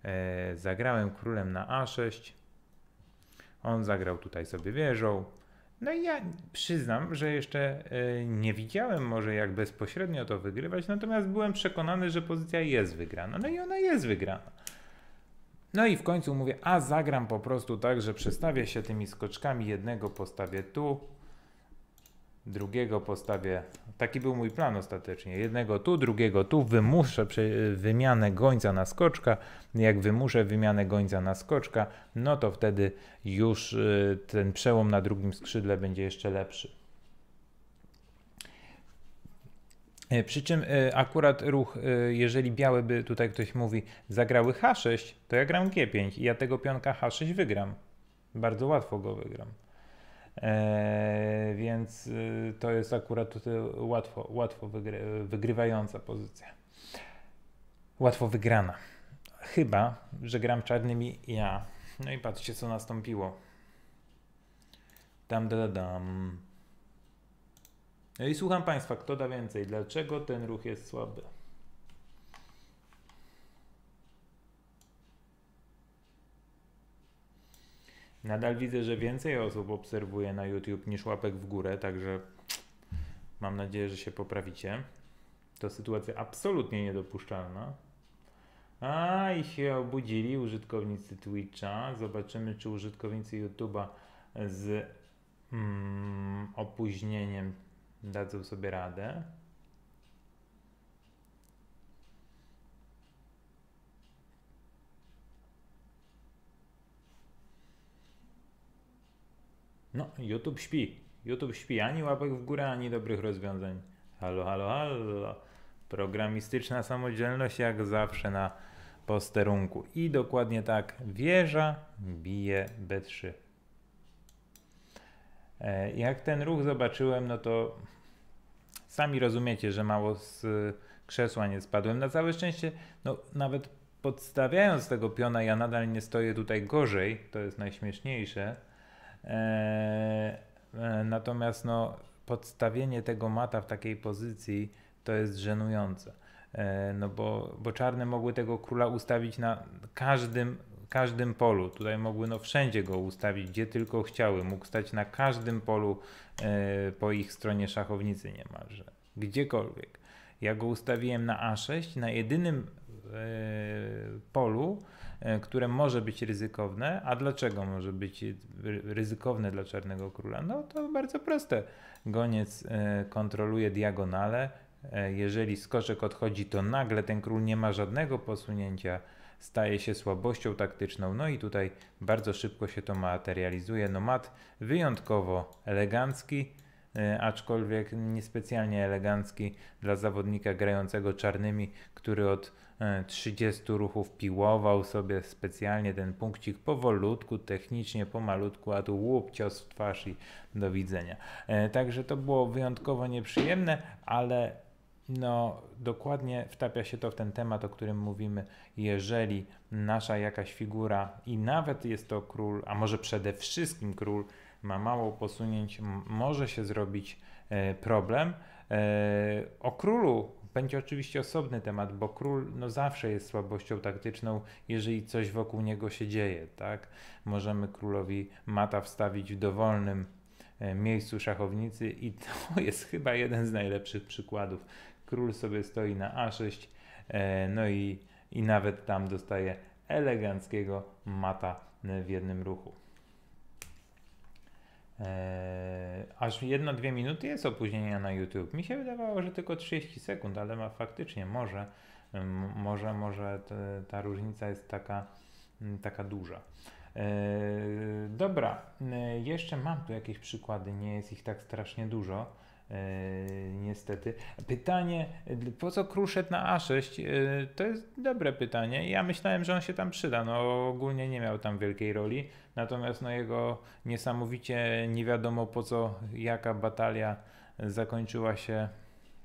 E, zagrałem królem na A6. On zagrał tutaj sobie wieżą. No i ja przyznam, że jeszcze e, nie widziałem może jak bezpośrednio to wygrywać, natomiast byłem przekonany, że pozycja jest wygrana. No i ona jest wygrana. No i w końcu mówię, a zagram po prostu tak, że przestawię się tymi skoczkami, jednego postawię tu, drugiego postawię. Taki był mój plan ostatecznie. Jednego tu, drugiego tu. Wymuszę wymianę gońca na skoczka. Jak wymuszę wymianę gońca na skoczka, no to wtedy już y, ten przełom na drugim skrzydle będzie jeszcze lepszy. E, przy czym e, akurat ruch, e, jeżeli białe by, tutaj ktoś mówi, zagrały H6, to ja gram G5 i ja tego pionka H6 wygram. Bardzo łatwo go wygram. E, więc y, to jest akurat tutaj łatwo, łatwo wygry, wygrywająca pozycja. Łatwo wygrana. Chyba, że gram czarnymi ja. No i patrzcie, co nastąpiło. Dam, da, dam. No i słucham Państwa, kto da więcej? Dlaczego ten ruch jest słaby? Nadal widzę, że więcej osób obserwuje na YouTube niż łapek w górę, także mam nadzieję, że się poprawicie. To sytuacja absolutnie niedopuszczalna. A i się obudzili użytkownicy Twitcha. Zobaczymy, czy użytkownicy YouTube'a z mm, opóźnieniem dadzą sobie radę. No, YouTube śpi. YouTube śpi ani łapek w górę, ani dobrych rozwiązań. Halo, halo, halo. Programistyczna samodzielność jak zawsze na posterunku. I dokładnie tak wieża bije B3. E, jak ten ruch zobaczyłem, no to sami rozumiecie, że mało z krzesła nie spadłem. Na całe szczęście, no nawet podstawiając tego piona, ja nadal nie stoję tutaj gorzej. To jest najśmieszniejsze E, e, natomiast no, podstawienie tego mata w takiej pozycji to jest żenujące. E, no bo, bo czarne mogły tego króla ustawić na każdym, każdym polu. Tutaj mogły no, wszędzie go ustawić, gdzie tylko chciały. Mógł stać na każdym polu po ich stronie szachownicy niemalże. Gdziekolwiek. Ja go ustawiłem na A6, na jedynym polu, E, które może być ryzykowne. A dlaczego może być ryzykowne dla Czarnego Króla? No to bardzo proste. Goniec e, kontroluje diagonale. E, jeżeli skoczek odchodzi, to nagle ten król nie ma żadnego posunięcia staje się słabością taktyczną. No i tutaj bardzo szybko się to materializuje. No mat wyjątkowo elegancki, aczkolwiek niespecjalnie elegancki dla zawodnika grającego czarnymi, który od 30 ruchów piłował sobie specjalnie ten punkcik powolutku, technicznie, pomalutku, a tu łup, cios w twarz i do widzenia. E, także to było wyjątkowo nieprzyjemne, ale no, dokładnie wtapia się to w ten temat, o którym mówimy. Jeżeli nasza jakaś figura, i nawet jest to król, a może przede wszystkim król, ma mało posunięć, może się zrobić e, problem. E, o królu będzie oczywiście osobny temat, bo król no, zawsze jest słabością taktyczną, jeżeli coś wokół niego się dzieje. Tak? Możemy królowi mata wstawić w dowolnym e, miejscu szachownicy i to [LAUGHS] jest chyba jeden z najlepszych przykładów. Król sobie stoi na A6, e, no i, i nawet tam dostaje eleganckiego mata w jednym ruchu. E, aż jedna dwie minuty jest opóźnienia na YouTube. Mi się wydawało, że tylko 30 sekund, ale ma faktycznie może, może, może ta różnica jest taka, taka duża. E, dobra, e, jeszcze mam tu jakieś przykłady, nie jest ich tak strasznie dużo. E, niestety. Pytanie, po co kruszet na A6? E, to jest dobre pytanie. Ja myślałem, że on się tam przyda. No ogólnie nie miał tam wielkiej roli. Natomiast no, jego niesamowicie nie wiadomo po co, jaka batalia zakończyła się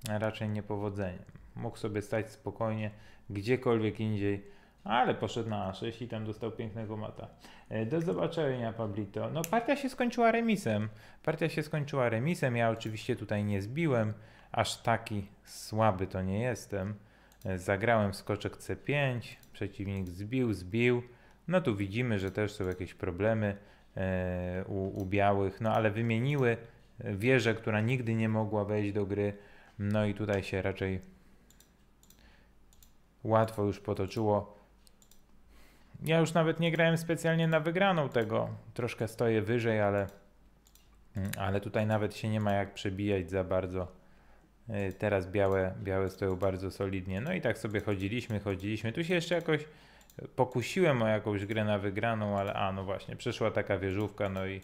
raczej niepowodzeniem. Mógł sobie stać spokojnie gdziekolwiek indziej ale poszedł na 6 i tam dostał pięknego mata. E, do zobaczenia, Pablito. No, partia się skończyła remisem. Partia się skończyła remisem. Ja oczywiście tutaj nie zbiłem. Aż taki słaby to nie jestem. E, zagrałem skoczek C5. Przeciwnik zbił, zbił. No tu widzimy, że też są jakieś problemy e, u, u białych. No ale wymieniły wieżę, która nigdy nie mogła wejść do gry. No i tutaj się raczej łatwo już potoczyło ja już nawet nie grałem specjalnie na wygraną tego. Troszkę stoję wyżej, ale, mm, ale tutaj nawet się nie ma jak przebijać za bardzo. Y, teraz białe, białe stoją bardzo solidnie. No i tak sobie chodziliśmy, chodziliśmy. Tu się jeszcze jakoś pokusiłem o jakąś grę na wygraną, ale a no właśnie, przyszła taka wieżówka, no i,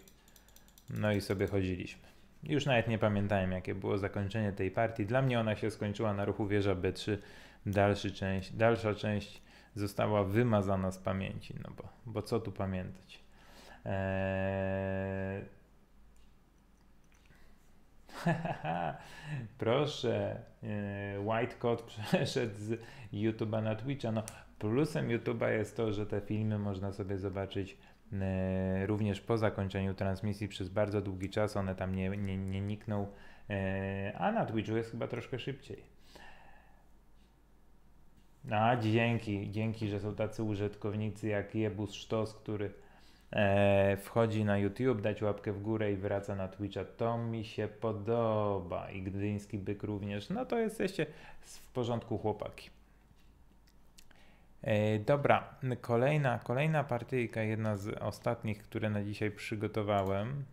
no i sobie chodziliśmy. Już nawet nie pamiętałem, jakie było zakończenie tej partii. Dla mnie ona się skończyła na ruchu wieża B3. Dalszy część, dalsza część została wymazana z pamięci, no bo, bo co tu pamiętać? Eee... [LAUGHS] Proszę, eee, White Code [LAUGHS] przeszedł z YouTube'a na Twitcha. No, plusem YouTube'a jest to, że te filmy można sobie zobaczyć eee, również po zakończeniu transmisji przez bardzo długi czas. One tam nie, nie, nie nikną, eee, a na Twitchu jest chyba troszkę szybciej. No a, dzięki, dzięki, że są tacy użytkownicy jak Jebus Sztos, który e, wchodzi na YouTube, dać łapkę w górę i wraca na Twitcha. To mi się podoba. I gdyński byk również. No to jesteście w porządku chłopaki. E, dobra, kolejna, kolejna partyjka, jedna z ostatnich, które na dzisiaj przygotowałem.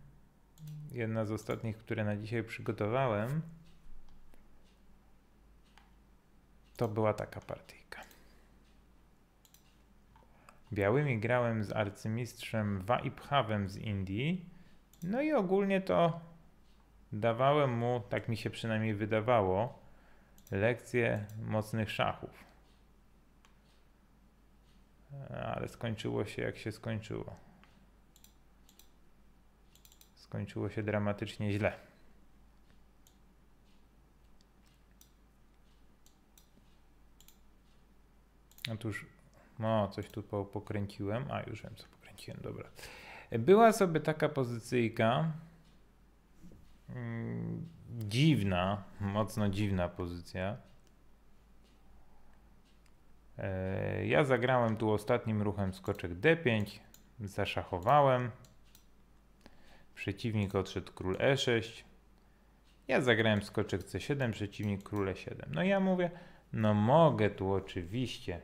Jedna z ostatnich, które na dzisiaj przygotowałem. To była taka partia białymi grałem z arcymistrzem Vaibhavem z Indii. No i ogólnie to dawałem mu, tak mi się przynajmniej wydawało, lekcje mocnych szachów. Ale skończyło się jak się skończyło. Skończyło się dramatycznie źle. Otóż no, coś tu pokręciłem. A, już wiem, co pokręciłem, dobra. Była sobie taka pozycyjka. Mm, dziwna, mocno dziwna pozycja. E, ja zagrałem tu ostatnim ruchem skoczek D5, zaszachowałem. Przeciwnik odszedł król E6. Ja zagrałem skoczek C7, przeciwnik król E7. No ja mówię, no mogę tu oczywiście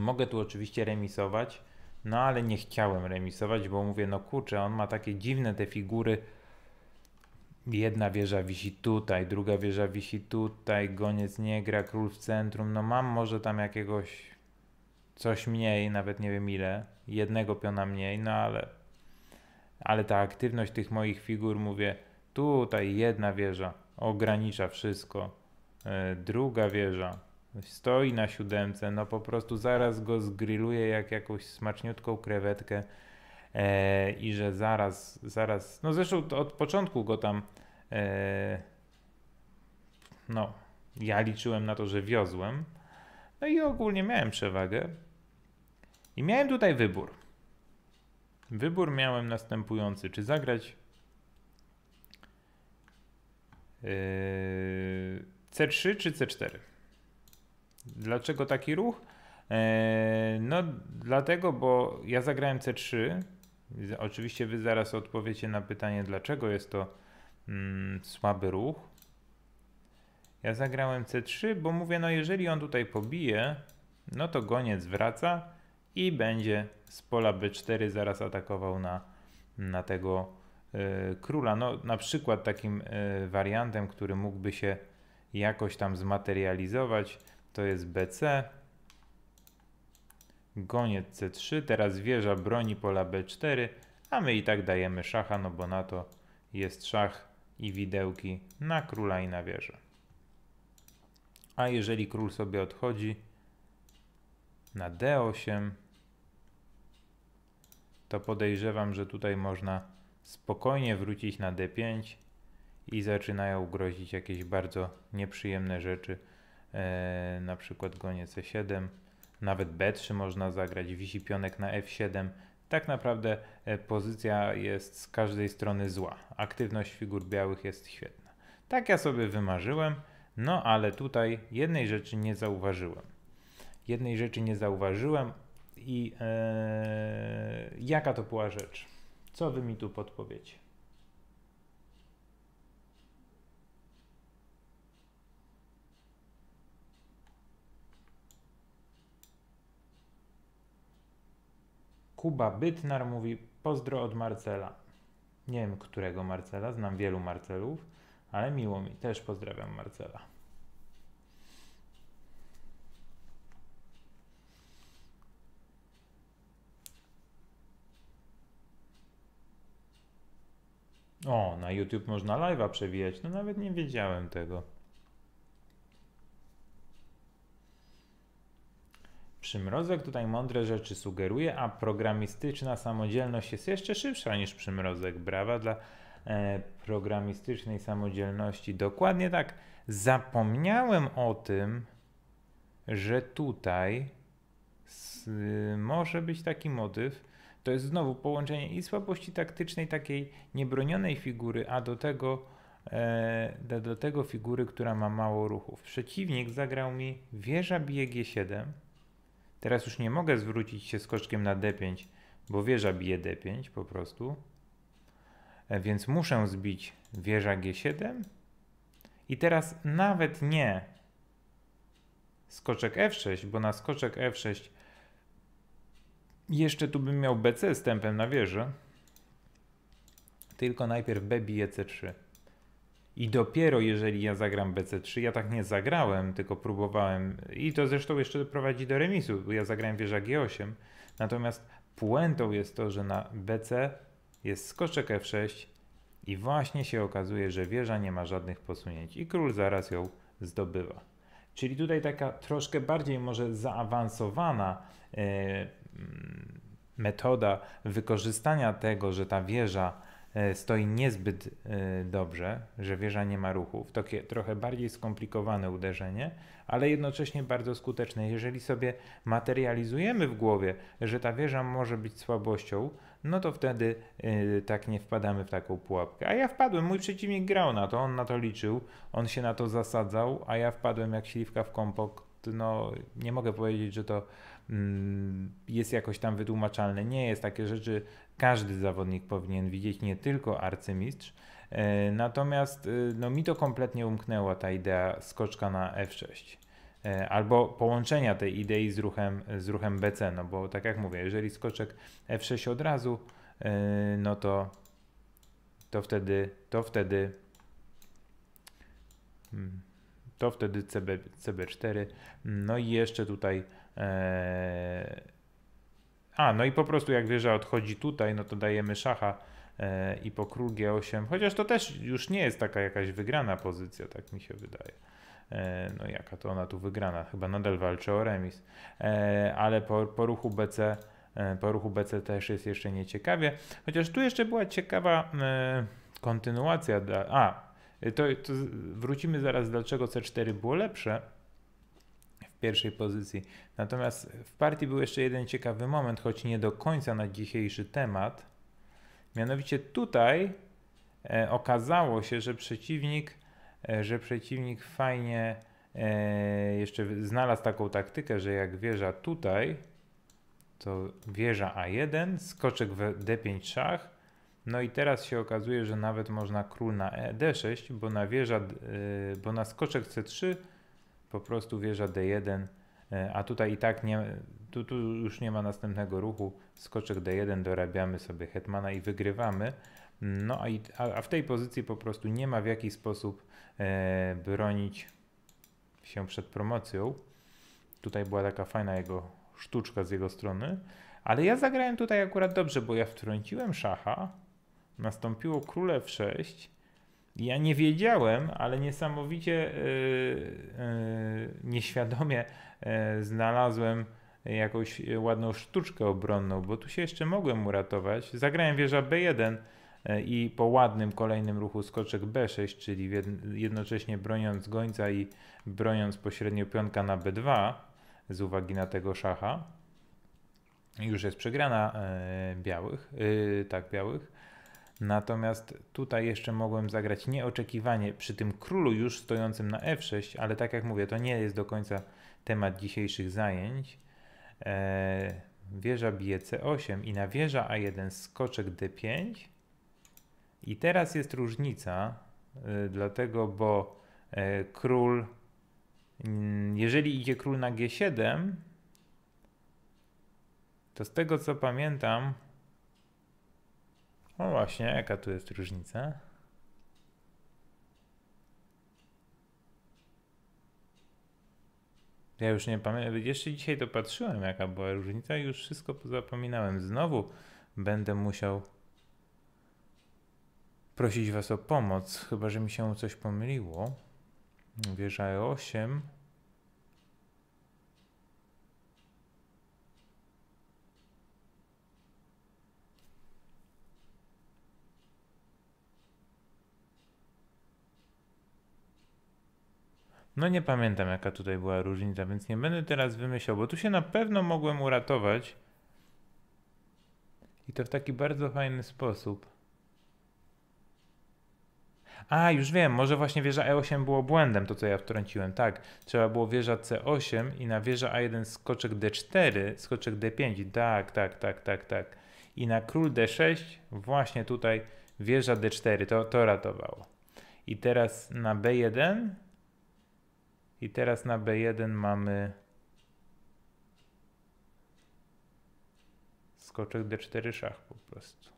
Mogę tu oczywiście remisować, no ale nie chciałem remisować, bo mówię, no kurczę, on ma takie dziwne te figury. Jedna wieża wisi tutaj, druga wieża wisi tutaj, goniec nie gra, król w centrum. No mam może tam jakiegoś coś mniej, nawet nie wiem ile, jednego piona mniej, no ale, ale ta aktywność tych moich figur, mówię, tutaj jedna wieża ogranicza wszystko, yy, druga wieża, Stoi na siódemce, no po prostu zaraz go zgrilluje jak jakąś smaczniutką krewetkę e, i że zaraz, zaraz, no zresztą od początku go tam, e, no ja liczyłem na to, że wiozłem, no i ogólnie miałem przewagę i miałem tutaj wybór. Wybór miałem następujący, czy zagrać e, C3 czy C4? Dlaczego taki ruch? E, no, dlatego, bo ja zagrałem C3. Oczywiście Wy zaraz odpowiecie na pytanie, dlaczego jest to mm, słaby ruch. Ja zagrałem C3, bo mówię, no jeżeli on tutaj pobije, no to goniec wraca i będzie z pola B4 zaraz atakował na, na tego y, króla. No, na przykład takim y, wariantem, który mógłby się jakoś tam zmaterializować to jest BC. Goniec C3, teraz wieża broni pola B4, a my i tak dajemy szacha, no bo na to jest szach i widełki na króla i na wieżę. A jeżeli król sobie odchodzi na D8, to podejrzewam, że tutaj można spokojnie wrócić na D5 i zaczynają grozić jakieś bardzo nieprzyjemne rzeczy. E, na przykład gonie c7, nawet b3 można zagrać, wisi pionek na f7. Tak naprawdę e, pozycja jest z każdej strony zła. Aktywność figur białych jest świetna. Tak ja sobie wymarzyłem, no ale tutaj jednej rzeczy nie zauważyłem. Jednej rzeczy nie zauważyłem i ee, jaka to była rzecz? Co wy mi tu podpowiecie? Kuba Bytnar mówi pozdro od Marcela. Nie wiem którego Marcela, znam wielu Marcelów, ale miło mi, też pozdrawiam Marcela. O, na YouTube można live'a przewijać, no nawet nie wiedziałem tego. Przymrozek tutaj mądre rzeczy sugeruje, a programistyczna samodzielność jest jeszcze szybsza niż przymrozek. Brawa dla e, programistycznej samodzielności. Dokładnie tak. Zapomniałem o tym, że tutaj y, może być taki motyw. To jest znowu połączenie i słabości taktycznej, takiej niebronionej figury, a do tego, e, do, do tego figury, która ma mało ruchów. Przeciwnik zagrał mi wieża bije G7 Teraz już nie mogę zwrócić się skoczkiem na d5, bo wieża bije d5 po prostu. E, więc muszę zbić wieża g7. I teraz nawet nie skoczek f6, bo na skoczek f6 jeszcze tu bym miał bc z tempem na wieżę. Tylko najpierw b bije c3. I dopiero jeżeli ja zagram BC3, ja tak nie zagrałem, tylko próbowałem, i to zresztą jeszcze prowadzi do remisu, bo ja zagrałem wieża G8. Natomiast puentą jest to, że na BC jest skoczek F6 i właśnie się okazuje, że wieża nie ma żadnych posunięć i król zaraz ją zdobywa. Czyli tutaj taka troszkę bardziej może zaawansowana yy, metoda wykorzystania tego, że ta wieża E, stoi niezbyt e, dobrze, że wieża nie ma ruchów. Takie trochę bardziej skomplikowane uderzenie, ale jednocześnie bardzo skuteczne. Jeżeli sobie materializujemy w głowie, że ta wieża może być słabością, no to wtedy e, tak nie wpadamy w taką pułapkę. A ja wpadłem, mój przeciwnik grał na to, on na to liczył, on się na to zasadzał, a ja wpadłem jak śliwka w kompok. No, nie mogę powiedzieć, że to Mm, jest jakoś tam wytłumaczalne. Nie jest takie rzeczy, każdy zawodnik powinien widzieć, nie tylko arcymistrz. E, natomiast e, no, mi to kompletnie umknęła ta idea skoczka na F6 e, albo połączenia tej idei z ruchem, z ruchem BC, no bo tak jak mówię, jeżeli skoczek F6 od razu, no to, to wtedy, to wtedy, hmm, to wtedy CB, CB4, no i jeszcze tutaj Eee, a, no i po prostu jak wieża odchodzi tutaj, no to dajemy szacha eee, i po król G8, chociaż to też już nie jest taka jakaś wygrana pozycja, tak mi się wydaje. Eee, no jaka to ona tu wygrana, chyba nadal walczy o remis, ale po, po ruchu BC po ruchu BC też jest jeszcze nieciekawie, chociaż tu jeszcze była ciekawa kontynuacja, a to, to wrócimy zaraz dlaczego C4 było lepsze, pierwszej pozycji. Natomiast w partii był jeszcze jeden ciekawy moment, choć nie do końca na dzisiejszy temat. Mianowicie tutaj e, okazało się, że przeciwnik, e, że przeciwnik fajnie e, jeszcze znalazł taką taktykę, że jak wieża tutaj, to wieża A1, skoczek w D5 szach, no i teraz się okazuje, że nawet można król na e D6, bo na wieża, e, bo na skoczek C3 po prostu wieża D1, e, a tutaj i tak nie, tu, tu już nie ma następnego ruchu, skoczek D1, dorabiamy sobie hetmana i wygrywamy. No a, i, a, w tej pozycji po prostu nie ma w jaki sposób e, bronić się przed promocją. Tutaj była taka fajna jego sztuczka z jego strony. Ale ja zagrałem tutaj akurat dobrze, bo ja wtrąciłem szacha, nastąpiło f 6, ja nie wiedziałem, ale niesamowicie e, e, nieświadomie e, znalazłem jakąś ładną sztuczkę obronną, bo tu się jeszcze mogłem uratować. Zagrałem wieża B1 i po ładnym kolejnym ruchu skoczek B6, czyli jednocześnie broniąc gońca i broniąc pośrednio pionka na B2 z uwagi na tego szacha. Już jest przegrana białych, tak białych. Natomiast tutaj jeszcze mogłem zagrać nieoczekiwanie przy tym królu już stojącym na f6, ale tak jak mówię, to nie jest do końca temat dzisiejszych zajęć. E, wieża bije c8 i na wieża a1 skoczek d5. I teraz jest różnica, e, dlatego bo e, król, mm, jeżeli idzie król na g7, to z tego co pamiętam, no właśnie, jaka tu jest różnica? Ja już nie pamiętam, jeszcze dzisiaj to patrzyłem, jaka była różnica i już wszystko zapominałem. Znowu będę musiał prosić Was o pomoc, chyba że mi się coś pomyliło. Wieża 8 No nie pamiętam jaka tutaj była różnica, więc nie będę teraz wymyślał, bo tu się na pewno mogłem uratować. I to w taki bardzo fajny sposób. A, już wiem, może właśnie wieża E8 było błędem, to co ja wtrąciłem. Tak, trzeba było wieża C8 i na wieża A1 skoczek D4, skoczek D5. Tak, tak, tak, tak, tak. I na król D6 właśnie tutaj wieża D4, to, to ratowało. I teraz na B1 i teraz na B1 mamy skoczek D4 szach po prostu.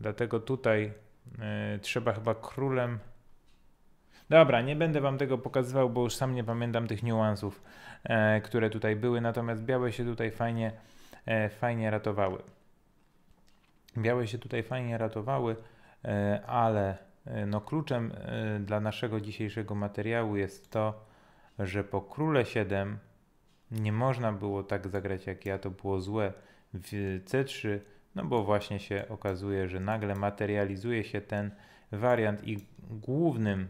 Dlatego tutaj y, trzeba chyba królem. Dobra, nie będę wam tego pokazywał, bo już sam nie pamiętam tych niuansów, e, które tutaj były. Natomiast białe się tutaj fajnie, e, fajnie ratowały. Białe się tutaj fajnie ratowały, ale E, no, kluczem e, dla naszego dzisiejszego materiału jest to, że po króle 7 nie można było tak zagrać jak ja, to było złe w C3, no bo właśnie się okazuje, że nagle materializuje się ten wariant i głównym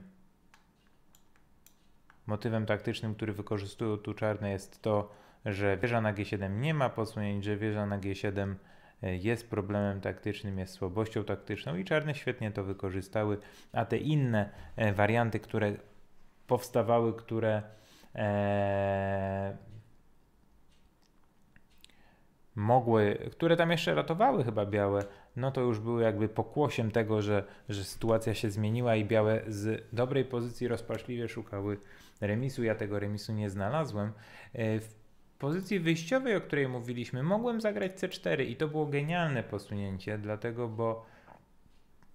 motywem taktycznym, który wykorzystują tu czarne jest to, że wieża na G7 nie ma posunięć, że wieża na G7 E, jest problemem taktycznym, jest słabością taktyczną i czarne świetnie to wykorzystały, a te inne e, warianty, które powstawały, które e, mogły, które tam jeszcze ratowały chyba białe, no to już były jakby pokłosiem tego, że, że sytuacja się zmieniła i białe z dobrej pozycji rozpaczliwie szukały remisu. Ja tego remisu nie znalazłem. E, w pozycji wyjściowej, o której mówiliśmy, mogłem zagrać C4 i to było genialne posunięcie, dlatego bo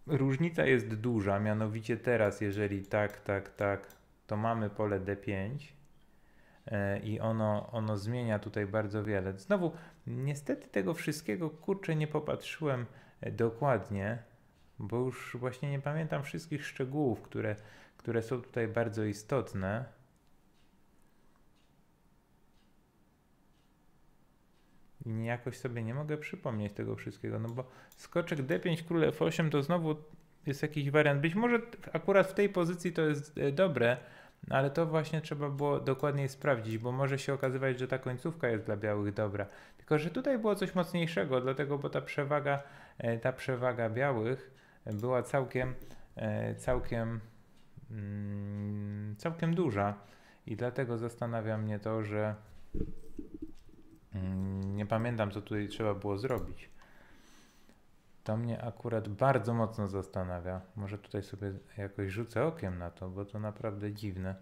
różnica jest duża, mianowicie teraz jeżeli tak, tak, tak, to mamy pole D5 e, i ono, ono zmienia tutaj bardzo wiele. Znowu, niestety tego wszystkiego, kurczę, nie popatrzyłem e, dokładnie, bo już właśnie nie pamiętam wszystkich szczegółów, które, które są tutaj bardzo istotne. I jakoś sobie nie mogę przypomnieć tego wszystkiego, no bo skoczek D5, król F8 to znowu jest jakiś wariant. Być może akurat w tej pozycji to jest e, dobre, ale to właśnie trzeba było dokładniej sprawdzić, bo może się okazywać, że ta końcówka jest dla białych dobra. Tylko, że tutaj było coś mocniejszego, dlatego, bo ta przewaga, e, ta przewaga białych e, była całkiem, całkiem, mm, całkiem duża. I dlatego zastanawia mnie to, że Mm, nie pamiętam, co tutaj trzeba było zrobić. To mnie akurat bardzo mocno zastanawia. Może tutaj sobie jakoś rzucę okiem na to, bo to naprawdę dziwne,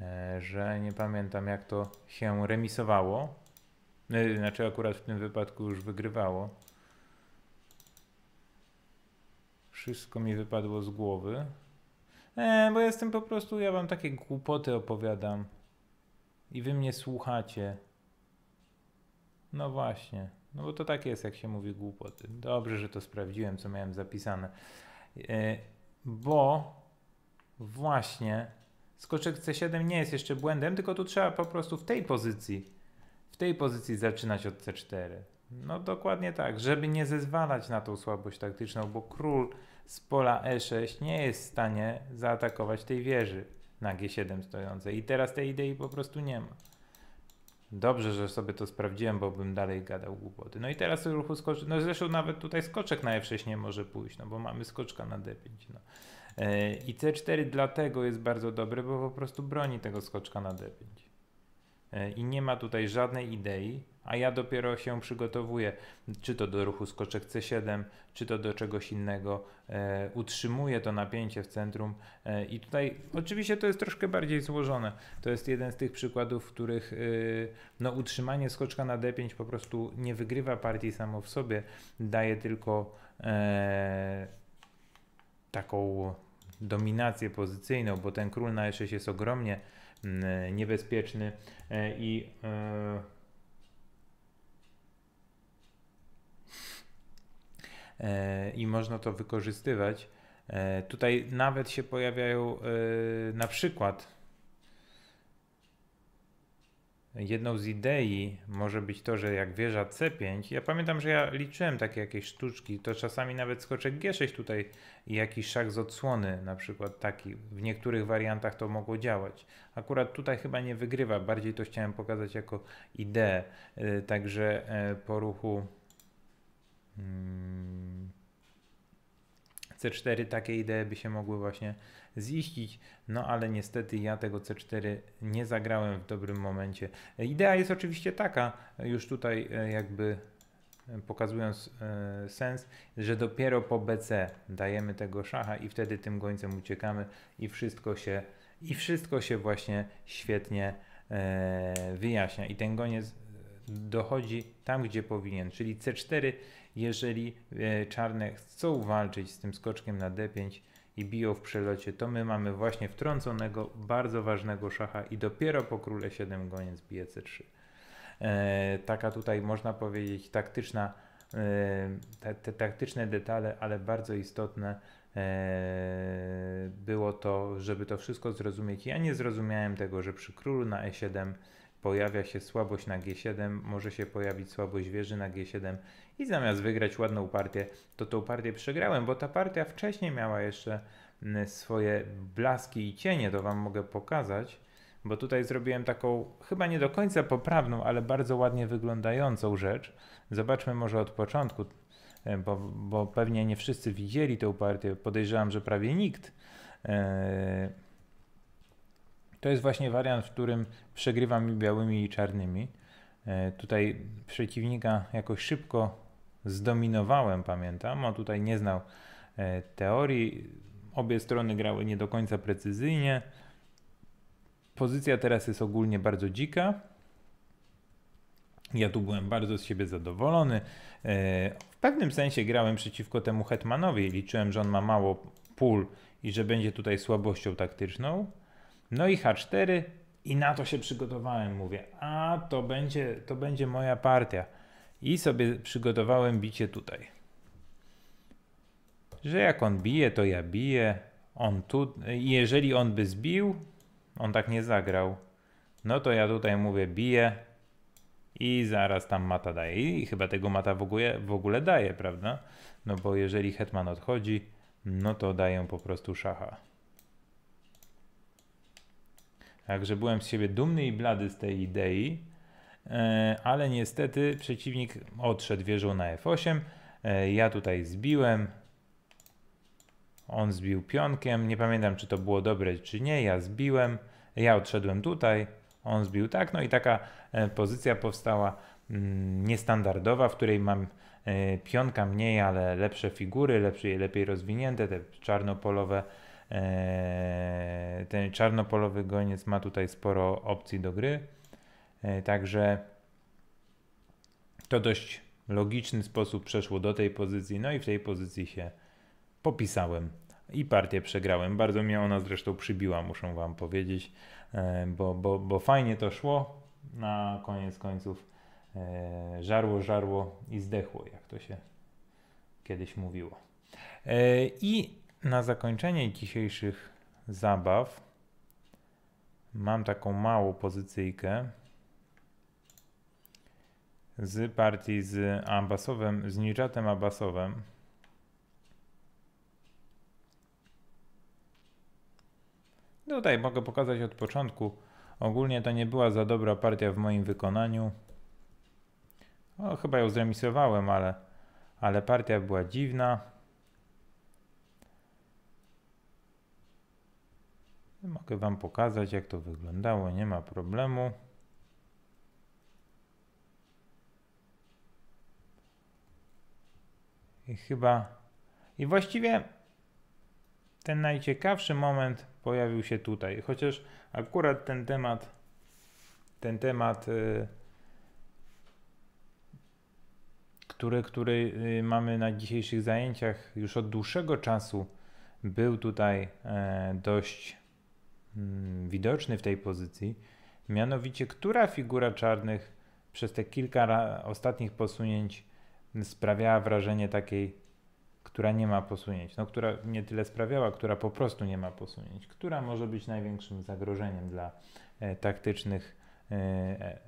e, że nie pamiętam, jak to się remisowało. No znaczy, akurat w tym wypadku już wygrywało. Wszystko mi wypadło z głowy. E, bo jestem po prostu, ja wam takie głupoty opowiadam. I wy mnie słuchacie. No właśnie. No bo to tak jest, jak się mówi głupoty. Dobrze, że to sprawdziłem, co miałem zapisane. E, bo właśnie skoczek C7 nie jest jeszcze błędem, tylko tu trzeba po prostu w tej pozycji, w tej pozycji zaczynać od C4. No dokładnie tak, żeby nie zezwalać na tą słabość taktyczną, bo król z pola E6 nie jest w stanie zaatakować tej wieży na G7 stojącej i teraz tej idei po prostu nie ma. Dobrze, że sobie to sprawdziłem, bo bym dalej gadał głupoty. No i teraz ruchu skoczy. No zresztą nawet tutaj skoczek na F6 nie może pójść, no bo mamy skoczka na D5. No. E, I C4 dlatego jest bardzo dobry, bo po prostu broni tego skoczka na D5. E, i nie ma tutaj żadnej idei, a ja dopiero się przygotowuję, czy to do ruchu skoczek C7, czy to do czegoś innego, e, utrzymuję to napięcie w centrum e, i tutaj oczywiście to jest troszkę bardziej złożone. To jest jeden z tych przykładów, w których e, no, utrzymanie skoczka na D5 po prostu nie wygrywa partii samo w sobie, daje tylko e, taką dominację pozycyjną, bo ten król na E6 jest ogromnie Mm, e, niebezpieczny e, i e, i można to wykorzystywać. Tutaj nawet się pojawiają na przykład jedną z idei może być to, że jak wieża C5, ja pamiętam, że ja liczyłem takie jakieś sztuczki, to czasami nawet skoczek G6 tutaj i jakiś szach z odsłony, na przykład taki, w niektórych wariantach to mogło działać. Akurat tutaj chyba nie wygrywa, bardziej to chciałem pokazać jako ideę, e, także e, po ruchu mm, C4 takie idee by się mogły właśnie ziścić, no ale niestety ja tego C4 nie zagrałem w dobrym momencie. Idea jest oczywiście taka, już tutaj e, jakby e, pokazując e, sens, że dopiero po BC dajemy tego szacha i wtedy tym gońcem uciekamy i wszystko się, i wszystko się właśnie świetnie wyjaśnia. I ten goniec dochodzi tam, gdzie powinien, czyli C4, jeżeli czarne chcą walczyć z tym skoczkiem na D5, i biją w przelocie, to my mamy właśnie wtrąconego, bardzo ważnego szacha i dopiero po króle 7 goniec bije c3. E, taka tutaj można powiedzieć taktyczna, te, te, taktyczne detale, ale bardzo istotne e, było to, żeby to wszystko zrozumieć. Ja nie zrozumiałem tego, że przy królu na e7 pojawia się słabość na G7, może się pojawić słabość wieży na G7 i zamiast wygrać ładną partię, to tą partię przegrałem, bo ta partia wcześniej miała jeszcze mm, swoje blaski i cienie, to Wam mogę pokazać, bo tutaj zrobiłem taką chyba nie do końca poprawną, ale bardzo ładnie wyglądającą rzecz. Zobaczmy może od początku, e, bo, bo pewnie nie wszyscy widzieli tę partię, podejrzewam, że prawie nikt. Yy to jest właśnie wariant, w którym przegrywam białymi i czarnymi. E, tutaj przeciwnika jakoś szybko zdominowałem, pamiętam. On tutaj nie znał e, teorii. Obie strony grały nie do końca precyzyjnie. Pozycja teraz jest ogólnie bardzo dzika. Ja tu byłem bardzo z siebie zadowolony. E, w pewnym sensie grałem przeciwko temu Hetmanowi. Liczyłem, że on ma mało pól i że będzie tutaj słabością taktyczną. No i H4 i na to się przygotowałem. Mówię, a to będzie, to będzie moja partia. I sobie przygotowałem bicie tutaj. Że jak on bije, to ja biję. On tu, jeżeli on by zbił, on tak nie zagrał. No to ja tutaj mówię, bije I zaraz tam mata daje. I chyba tego mata w ogóle, w ogóle daje, prawda? No bo jeżeli hetman odchodzi, no to daję po prostu szacha. Także byłem z siebie dumny i blady z tej idei, e, ale niestety przeciwnik odszedł wieżą na f8. E, ja tutaj zbiłem, on zbił pionkiem. Nie pamiętam, czy to było dobre, czy nie. Ja zbiłem, ja odszedłem tutaj, on zbił tak. No i taka e, pozycja powstała mm, niestandardowa, w której mam pionka mniej, ale lepsze figury, lepsze, lepiej rozwinięte, te czarnopolowe E, ten czarnopolowy goniec ma tutaj sporo opcji do gry. E, także to dość logiczny sposób przeszło do tej pozycji, no i w tej pozycji się popisałem i partię przegrałem. Bardzo mnie ona zresztą przybiła, muszę Wam powiedzieć, e, bo, bo, bo fajnie to szło. Na koniec końców żarło, żarło i zdechło, jak to się kiedyś mówiło. I na zakończenie dzisiejszych zabaw mam taką małą pozycyjkę z partii z Abbasowem, z Nijatem Abbasowem. Tutaj mogę pokazać od początku. Ogólnie to nie była za dobra partia w moim wykonaniu. O, no, chyba ją zremisowałem, ale, ale partia była dziwna. Mogę Wam pokazać, jak to wyglądało, nie ma problemu. I chyba... I właściwie ten najciekawszy moment pojawił się tutaj, chociaż akurat ten temat, ten temat, yy, który, który y, mamy na dzisiejszych zajęciach już od dłuższego czasu, był tutaj yy, dość Mm, widoczny w tej pozycji, mianowicie która figura czarnych przez te kilka ostatnich posunięć sprawiała wrażenie takiej, która nie ma posunięć, no która nie tyle sprawiała, która po prostu nie ma posunięć, która może być największym zagrożeniem dla e, taktycznych e, e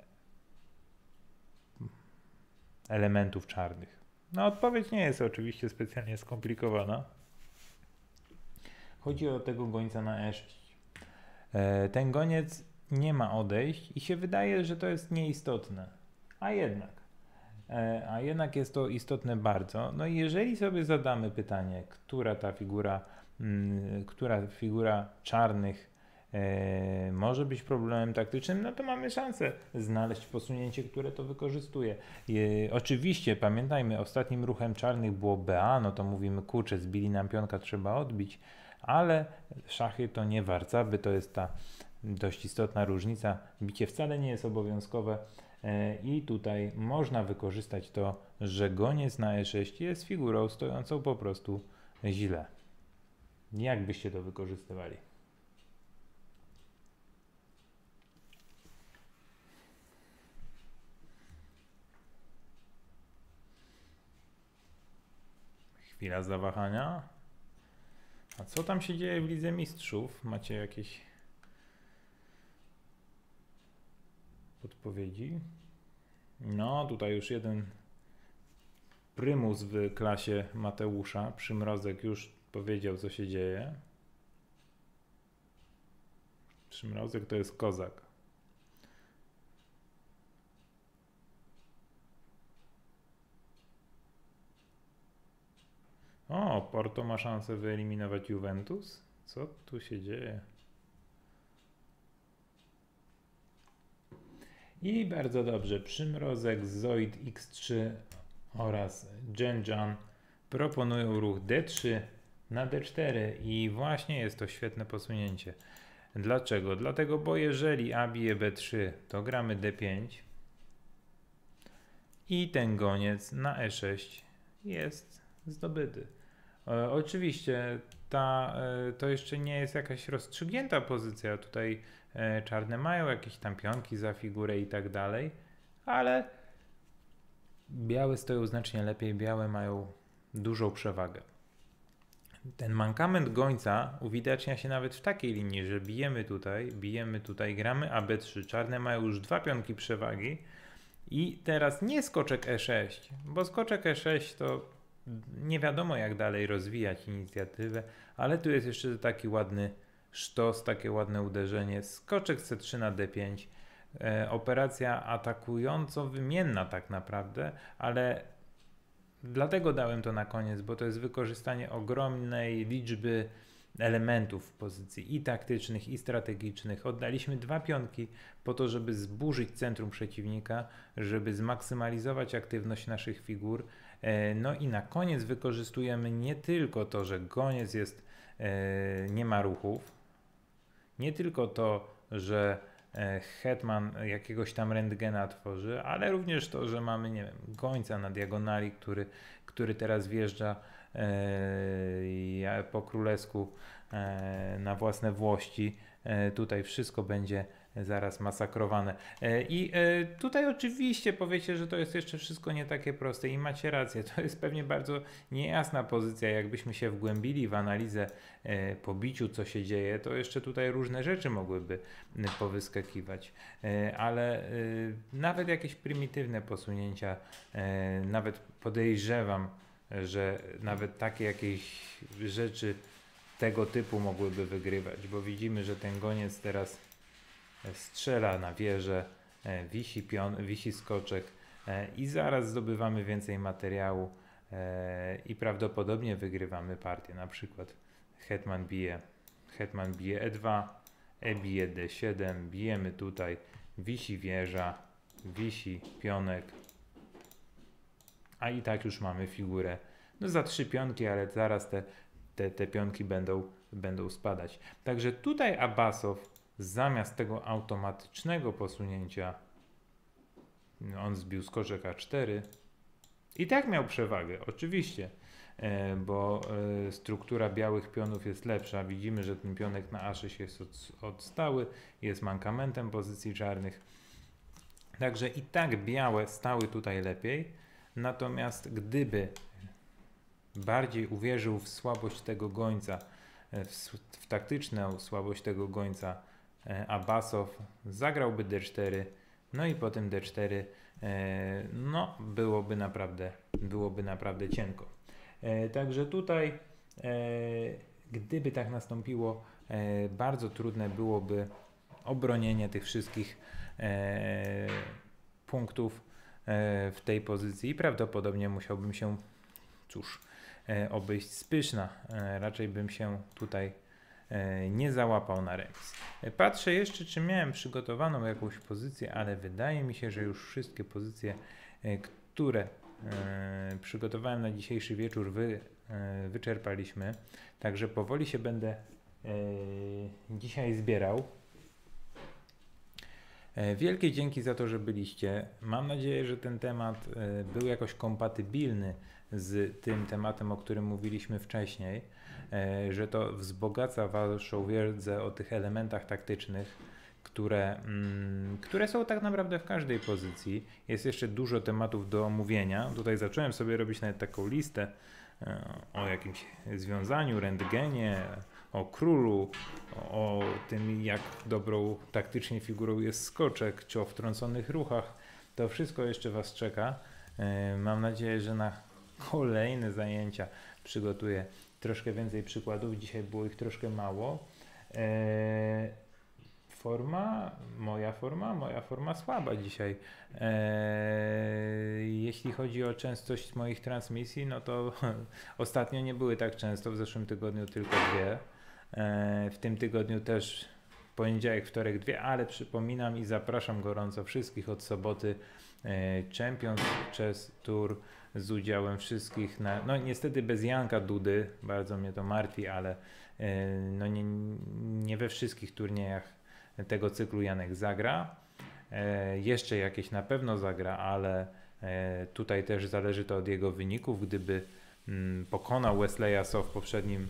elementów czarnych. No odpowiedź nie jest oczywiście specjalnie skomplikowana. Chodzi o tego gońca na E6. E, ten goniec nie ma odejść i się wydaje, że to jest nieistotne. A jednak. E, a jednak jest to istotne bardzo. No i jeżeli sobie zadamy pytanie, która ta figura, mm, która figura czarnych e, może być problemem taktycznym, no to mamy szansę znaleźć posunięcie, które to wykorzystuje. I oczywiście pamiętajmy, ostatnim ruchem czarnych było BA, no to mówimy, kurczę, zbili nam pionka, trzeba odbić ale szachy to nie warcaby, to jest ta dość istotna różnica. Bicie wcale nie jest obowiązkowe e, i tutaj można wykorzystać to, że goniec na e6 jest figurą stojącą po prostu źle. Jak byście to wykorzystywali? Chwila zawahania. A co tam się dzieje w Lidze Mistrzów? Macie jakieś odpowiedzi? No, tutaj już jeden prymus w klasie Mateusza, Przymrozek już powiedział, co się dzieje. Przymrozek to jest kozak. O, Porto ma szansę wyeliminować Juventus? Co tu się dzieje? I bardzo dobrze, Przymrozek, Zoid X3 oraz Genjan proponują ruch D3 na D4 i właśnie jest to świetne posunięcie. Dlaczego? Dlatego, bo jeżeli A bije B3, to gramy D5 i ten goniec na E6 jest zdobyty. E, oczywiście ta, e, to jeszcze nie jest jakaś rozstrzygnięta pozycja. Tutaj e, czarne mają jakieś tam pionki za figurę i tak dalej, ale białe stoją znacznie lepiej, białe mają dużą przewagę. Ten mankament gońca uwidacznia się nawet w takiej linii, że bijemy tutaj, bijemy tutaj, gramy AB3. Czarne mają już dwa pionki przewagi. I teraz nie skoczek E6, bo skoczek E6 to nie wiadomo jak dalej rozwijać inicjatywę, ale tu jest jeszcze taki ładny sztos, takie ładne uderzenie, skoczek C3 na D5, e, operacja atakująco-wymienna tak naprawdę, ale dlatego dałem to na koniec, bo to jest wykorzystanie ogromnej liczby elementów w pozycji i taktycznych, i strategicznych. Oddaliśmy dwa pionki po to, żeby zburzyć centrum przeciwnika, żeby zmaksymalizować aktywność naszych figur, E, no i na koniec wykorzystujemy nie tylko to, że goniec jest, e, nie ma ruchów, nie tylko to, że e, hetman jakiegoś tam rentgena tworzy, ale również to, że mamy, nie wiem, gońca na diagonali, który, który teraz wjeżdża po królesku na własne włości. tutaj wszystko będzie zaraz masakrowane. E, I e, tutaj oczywiście powiecie, że to jest jeszcze wszystko nie takie proste i macie rację. To jest pewnie bardzo niejasna pozycja. Jakbyśmy się wgłębili w analizę e, po biciu, co się dzieje, to jeszcze tutaj różne rzeczy mogłyby powyskakiwać. Ale nawet jakieś prymitywne posunięcia, nawet podejrzewam, że nawet takie jakieś rzeczy tego typu mogłyby wygrywać, bo widzimy, że ten goniec teraz E, strzela na wieżę, e, wisi, pion, wisi skoczek e, i zaraz zdobywamy więcej materiału i prawdopodobnie wygrywamy partię. Na przykład hetman bije, hetman bije e2, e bije d7, bijemy tutaj, wisi wieża, wisi pionek, a i tak już mamy figurę. No za trzy pionki, ale zaraz te, te, te pionki będą, będą spadać. Także tutaj Abasow zamiast tego automatycznego posunięcia, on zbił z A4 i tak miał przewagę, oczywiście, e, bo e, struktura białych pionów jest lepsza. Widzimy, że ten pionek na A6 jest odstały, jest mankamentem pozycji czarnych. Także i tak białe stały tutaj lepiej. Natomiast gdyby bardziej uwierzył w słabość tego gońca, e, w, w taktyczną słabość tego gońca, E, Abasow zagrałby D4, no i potem D4, e, no byłoby naprawdę, byłoby naprawdę cienko. E, także tutaj, gdyby tak nastąpiło, bardzo trudne byłoby obronienie tych wszystkich punktów w tej pozycji prawdopodobnie musiałbym się, cóż, obejść z pyszna. Raczej bym się tutaj E, nie załapał na remis. E, patrzę jeszcze, czy miałem przygotowaną jakąś pozycję, ale wydaje mi się, że już wszystkie pozycje, e, które przygotowałem na dzisiejszy wieczór, wy, wyczerpaliśmy. Także powoli się będę dzisiaj zbierał. Wielkie dzięki za to, że byliście. Mam nadzieję, że ten temat był jakoś kompatybilny z tym tematem, o którym mówiliśmy wcześniej. E, że to wzbogaca waszą wiedzę o tych elementach taktycznych, które, mm, które są tak naprawdę w każdej pozycji. Jest jeszcze dużo tematów do omówienia. Tutaj zacząłem sobie robić nawet taką listę e, o jakimś związaniu, rentgenie, o królu, o tym jak dobrą taktycznie figurą jest skoczek, czy o wtrąconych ruchach. To wszystko jeszcze Was czeka. E, mam nadzieję, że na kolejne zajęcia przygotuję troszkę więcej przykładów, dzisiaj było ich troszkę mało. E, forma, moja forma, moja forma słaba dzisiaj. E, jeśli chodzi o częstość moich transmisji, no to [LAUGHS] ostatnio nie były tak często, w zeszłym tygodniu tylko dwie. E, w tym tygodniu też poniedziałek, wtorek dwie, ale przypominam i zapraszam gorąco wszystkich od soboty e, Champions Chess Tour z udziałem wszystkich, na, no niestety bez Janka Dudy, bardzo mnie to martwi, ale e, no nie, nie we wszystkich turniejach tego cyklu Janek zagra. E, jeszcze jakieś na pewno zagra, ale e, tutaj też zależy to od jego wyników. Gdyby mm, pokonał Wesleya So w poprzednim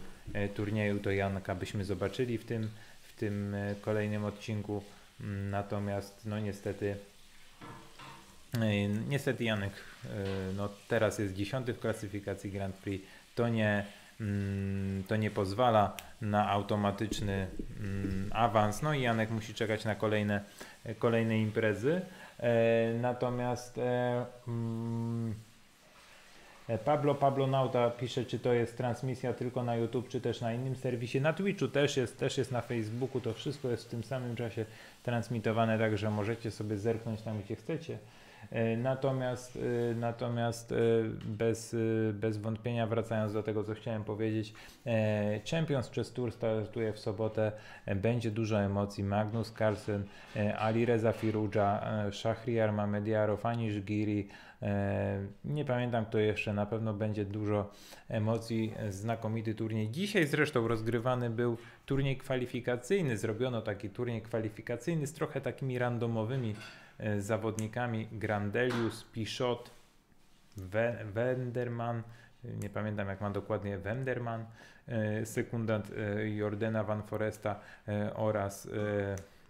turnieju, to Janka byśmy zobaczyli w tym, w tym kolejnym odcinku. Mm, natomiast no niestety E, niestety Janek e, no teraz jest dziesiąty w klasyfikacji Grand Prix. To nie, mm, to nie pozwala na automatyczny mm, awans. No i Janek musi czekać na kolejne, e, kolejne imprezy. Natomiast mm, Pablo Pablo Nauta pisze, czy to jest transmisja tylko na YouTube, czy też na innym serwisie. Na Twitchu też jest, też jest na Facebooku, to wszystko jest w tym samym czasie transmitowane, także możecie sobie zerknąć tam, gdzie chcecie. E, natomiast, e, natomiast e, bez, bez wątpienia, wracając do tego, co chciałem powiedzieć, Champions przez Tour startuje w sobotę, będzie dużo emocji. Magnus Carlsen, Ali Reza Firuja, Shahriar Mamediarow, Anish Giri, nie pamiętam kto jeszcze, na pewno będzie dużo emocji, znakomity turniej. Dzisiaj zresztą rozgrywany był turniej kwalifikacyjny, zrobiono taki turniej kwalifikacyjny z trochę takimi randomowymi E, zawodnikami Grandelius, Pichot, Wenderman, e, nie pamiętam jak ma dokładnie Wenderman, e, sekundant Jordana Van Foresta oraz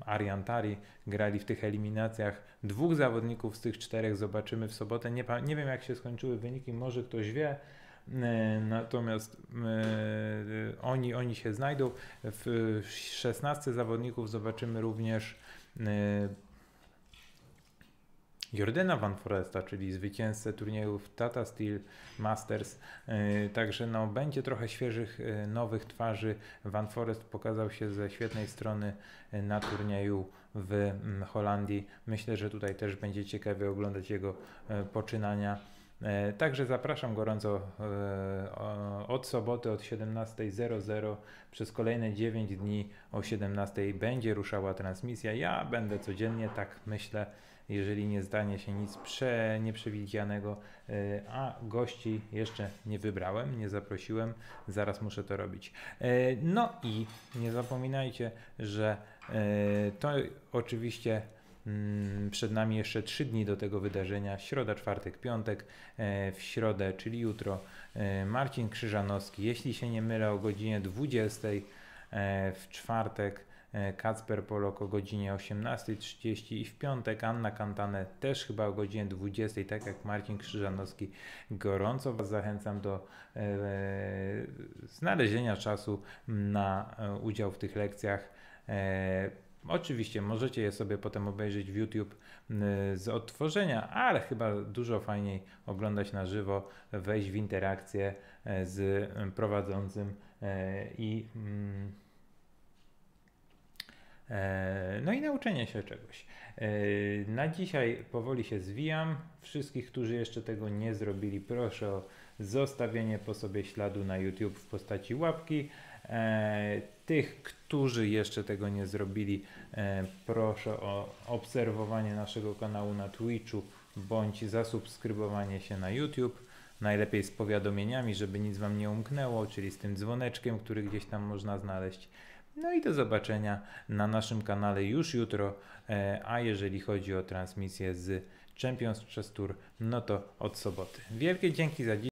Ariantari grali w tych eliminacjach. Dwóch zawodników z tych czterech zobaczymy w sobotę. Nie, nie wiem jak się skończyły wyniki, może ktoś wie. Natomiast oni, oni się znajdą. W 16 zawodników zobaczymy również Jordana Van Foresta, czyli zwycięzcę turniejów Tata Steel Masters. E, także no, będzie trochę świeżych, e, nowych twarzy. Van Forest pokazał się ze świetnej strony e, na turnieju w mm, Holandii. Myślę, że tutaj też będzie ciekawie oglądać jego poczynania. Także zapraszam gorąco od soboty od 17.00 przez kolejne 9 dni o 17.00 będzie ruszała transmisja. Ja będę codziennie, tak myślę jeżeli nie zdanie się nic prze, nieprzewidzianego, e, a gości jeszcze nie wybrałem, nie zaprosiłem, zaraz muszę to robić. E, no i nie zapominajcie, że e, to oczywiście mm, przed nami jeszcze trzy dni do tego wydarzenia, środa, czwartek, piątek, w środę, czyli jutro Marcin Krzyżanowski, jeśli się nie mylę, o godzinie 20 w czwartek E, Kacper Polok o godzinie 18.30 i w piątek Anna Kantane też chyba o godzinie 20.00, tak jak Marcin Krzyżanowski. Gorąco Was zachęcam do e, znalezienia czasu na e, udział w tych lekcjach. E, Oczywiście możecie je sobie potem obejrzeć w YouTube e, z odtworzenia, ale chyba dużo fajniej oglądać na żywo, wejść w interakcję z prowadzącym i mm, E, no i nauczenie się czegoś. E, na dzisiaj powoli się zwijam. Wszystkich, którzy jeszcze tego nie zrobili, proszę o zostawienie po sobie śladu na YouTube w postaci łapki. E, tych, którzy jeszcze tego nie zrobili, proszę o obserwowanie naszego kanału na Twitchu bądź zasubskrybowanie się na YouTube. Najlepiej z powiadomieniami, żeby nic Wam nie umknęło, czyli z tym dzwoneczkiem, który gdzieś tam można znaleźć. No i do zobaczenia na naszym kanale już jutro. E, a jeżeli chodzi o transmisję z Champions przez Tour, no to od soboty. Wielkie dzięki za dziś.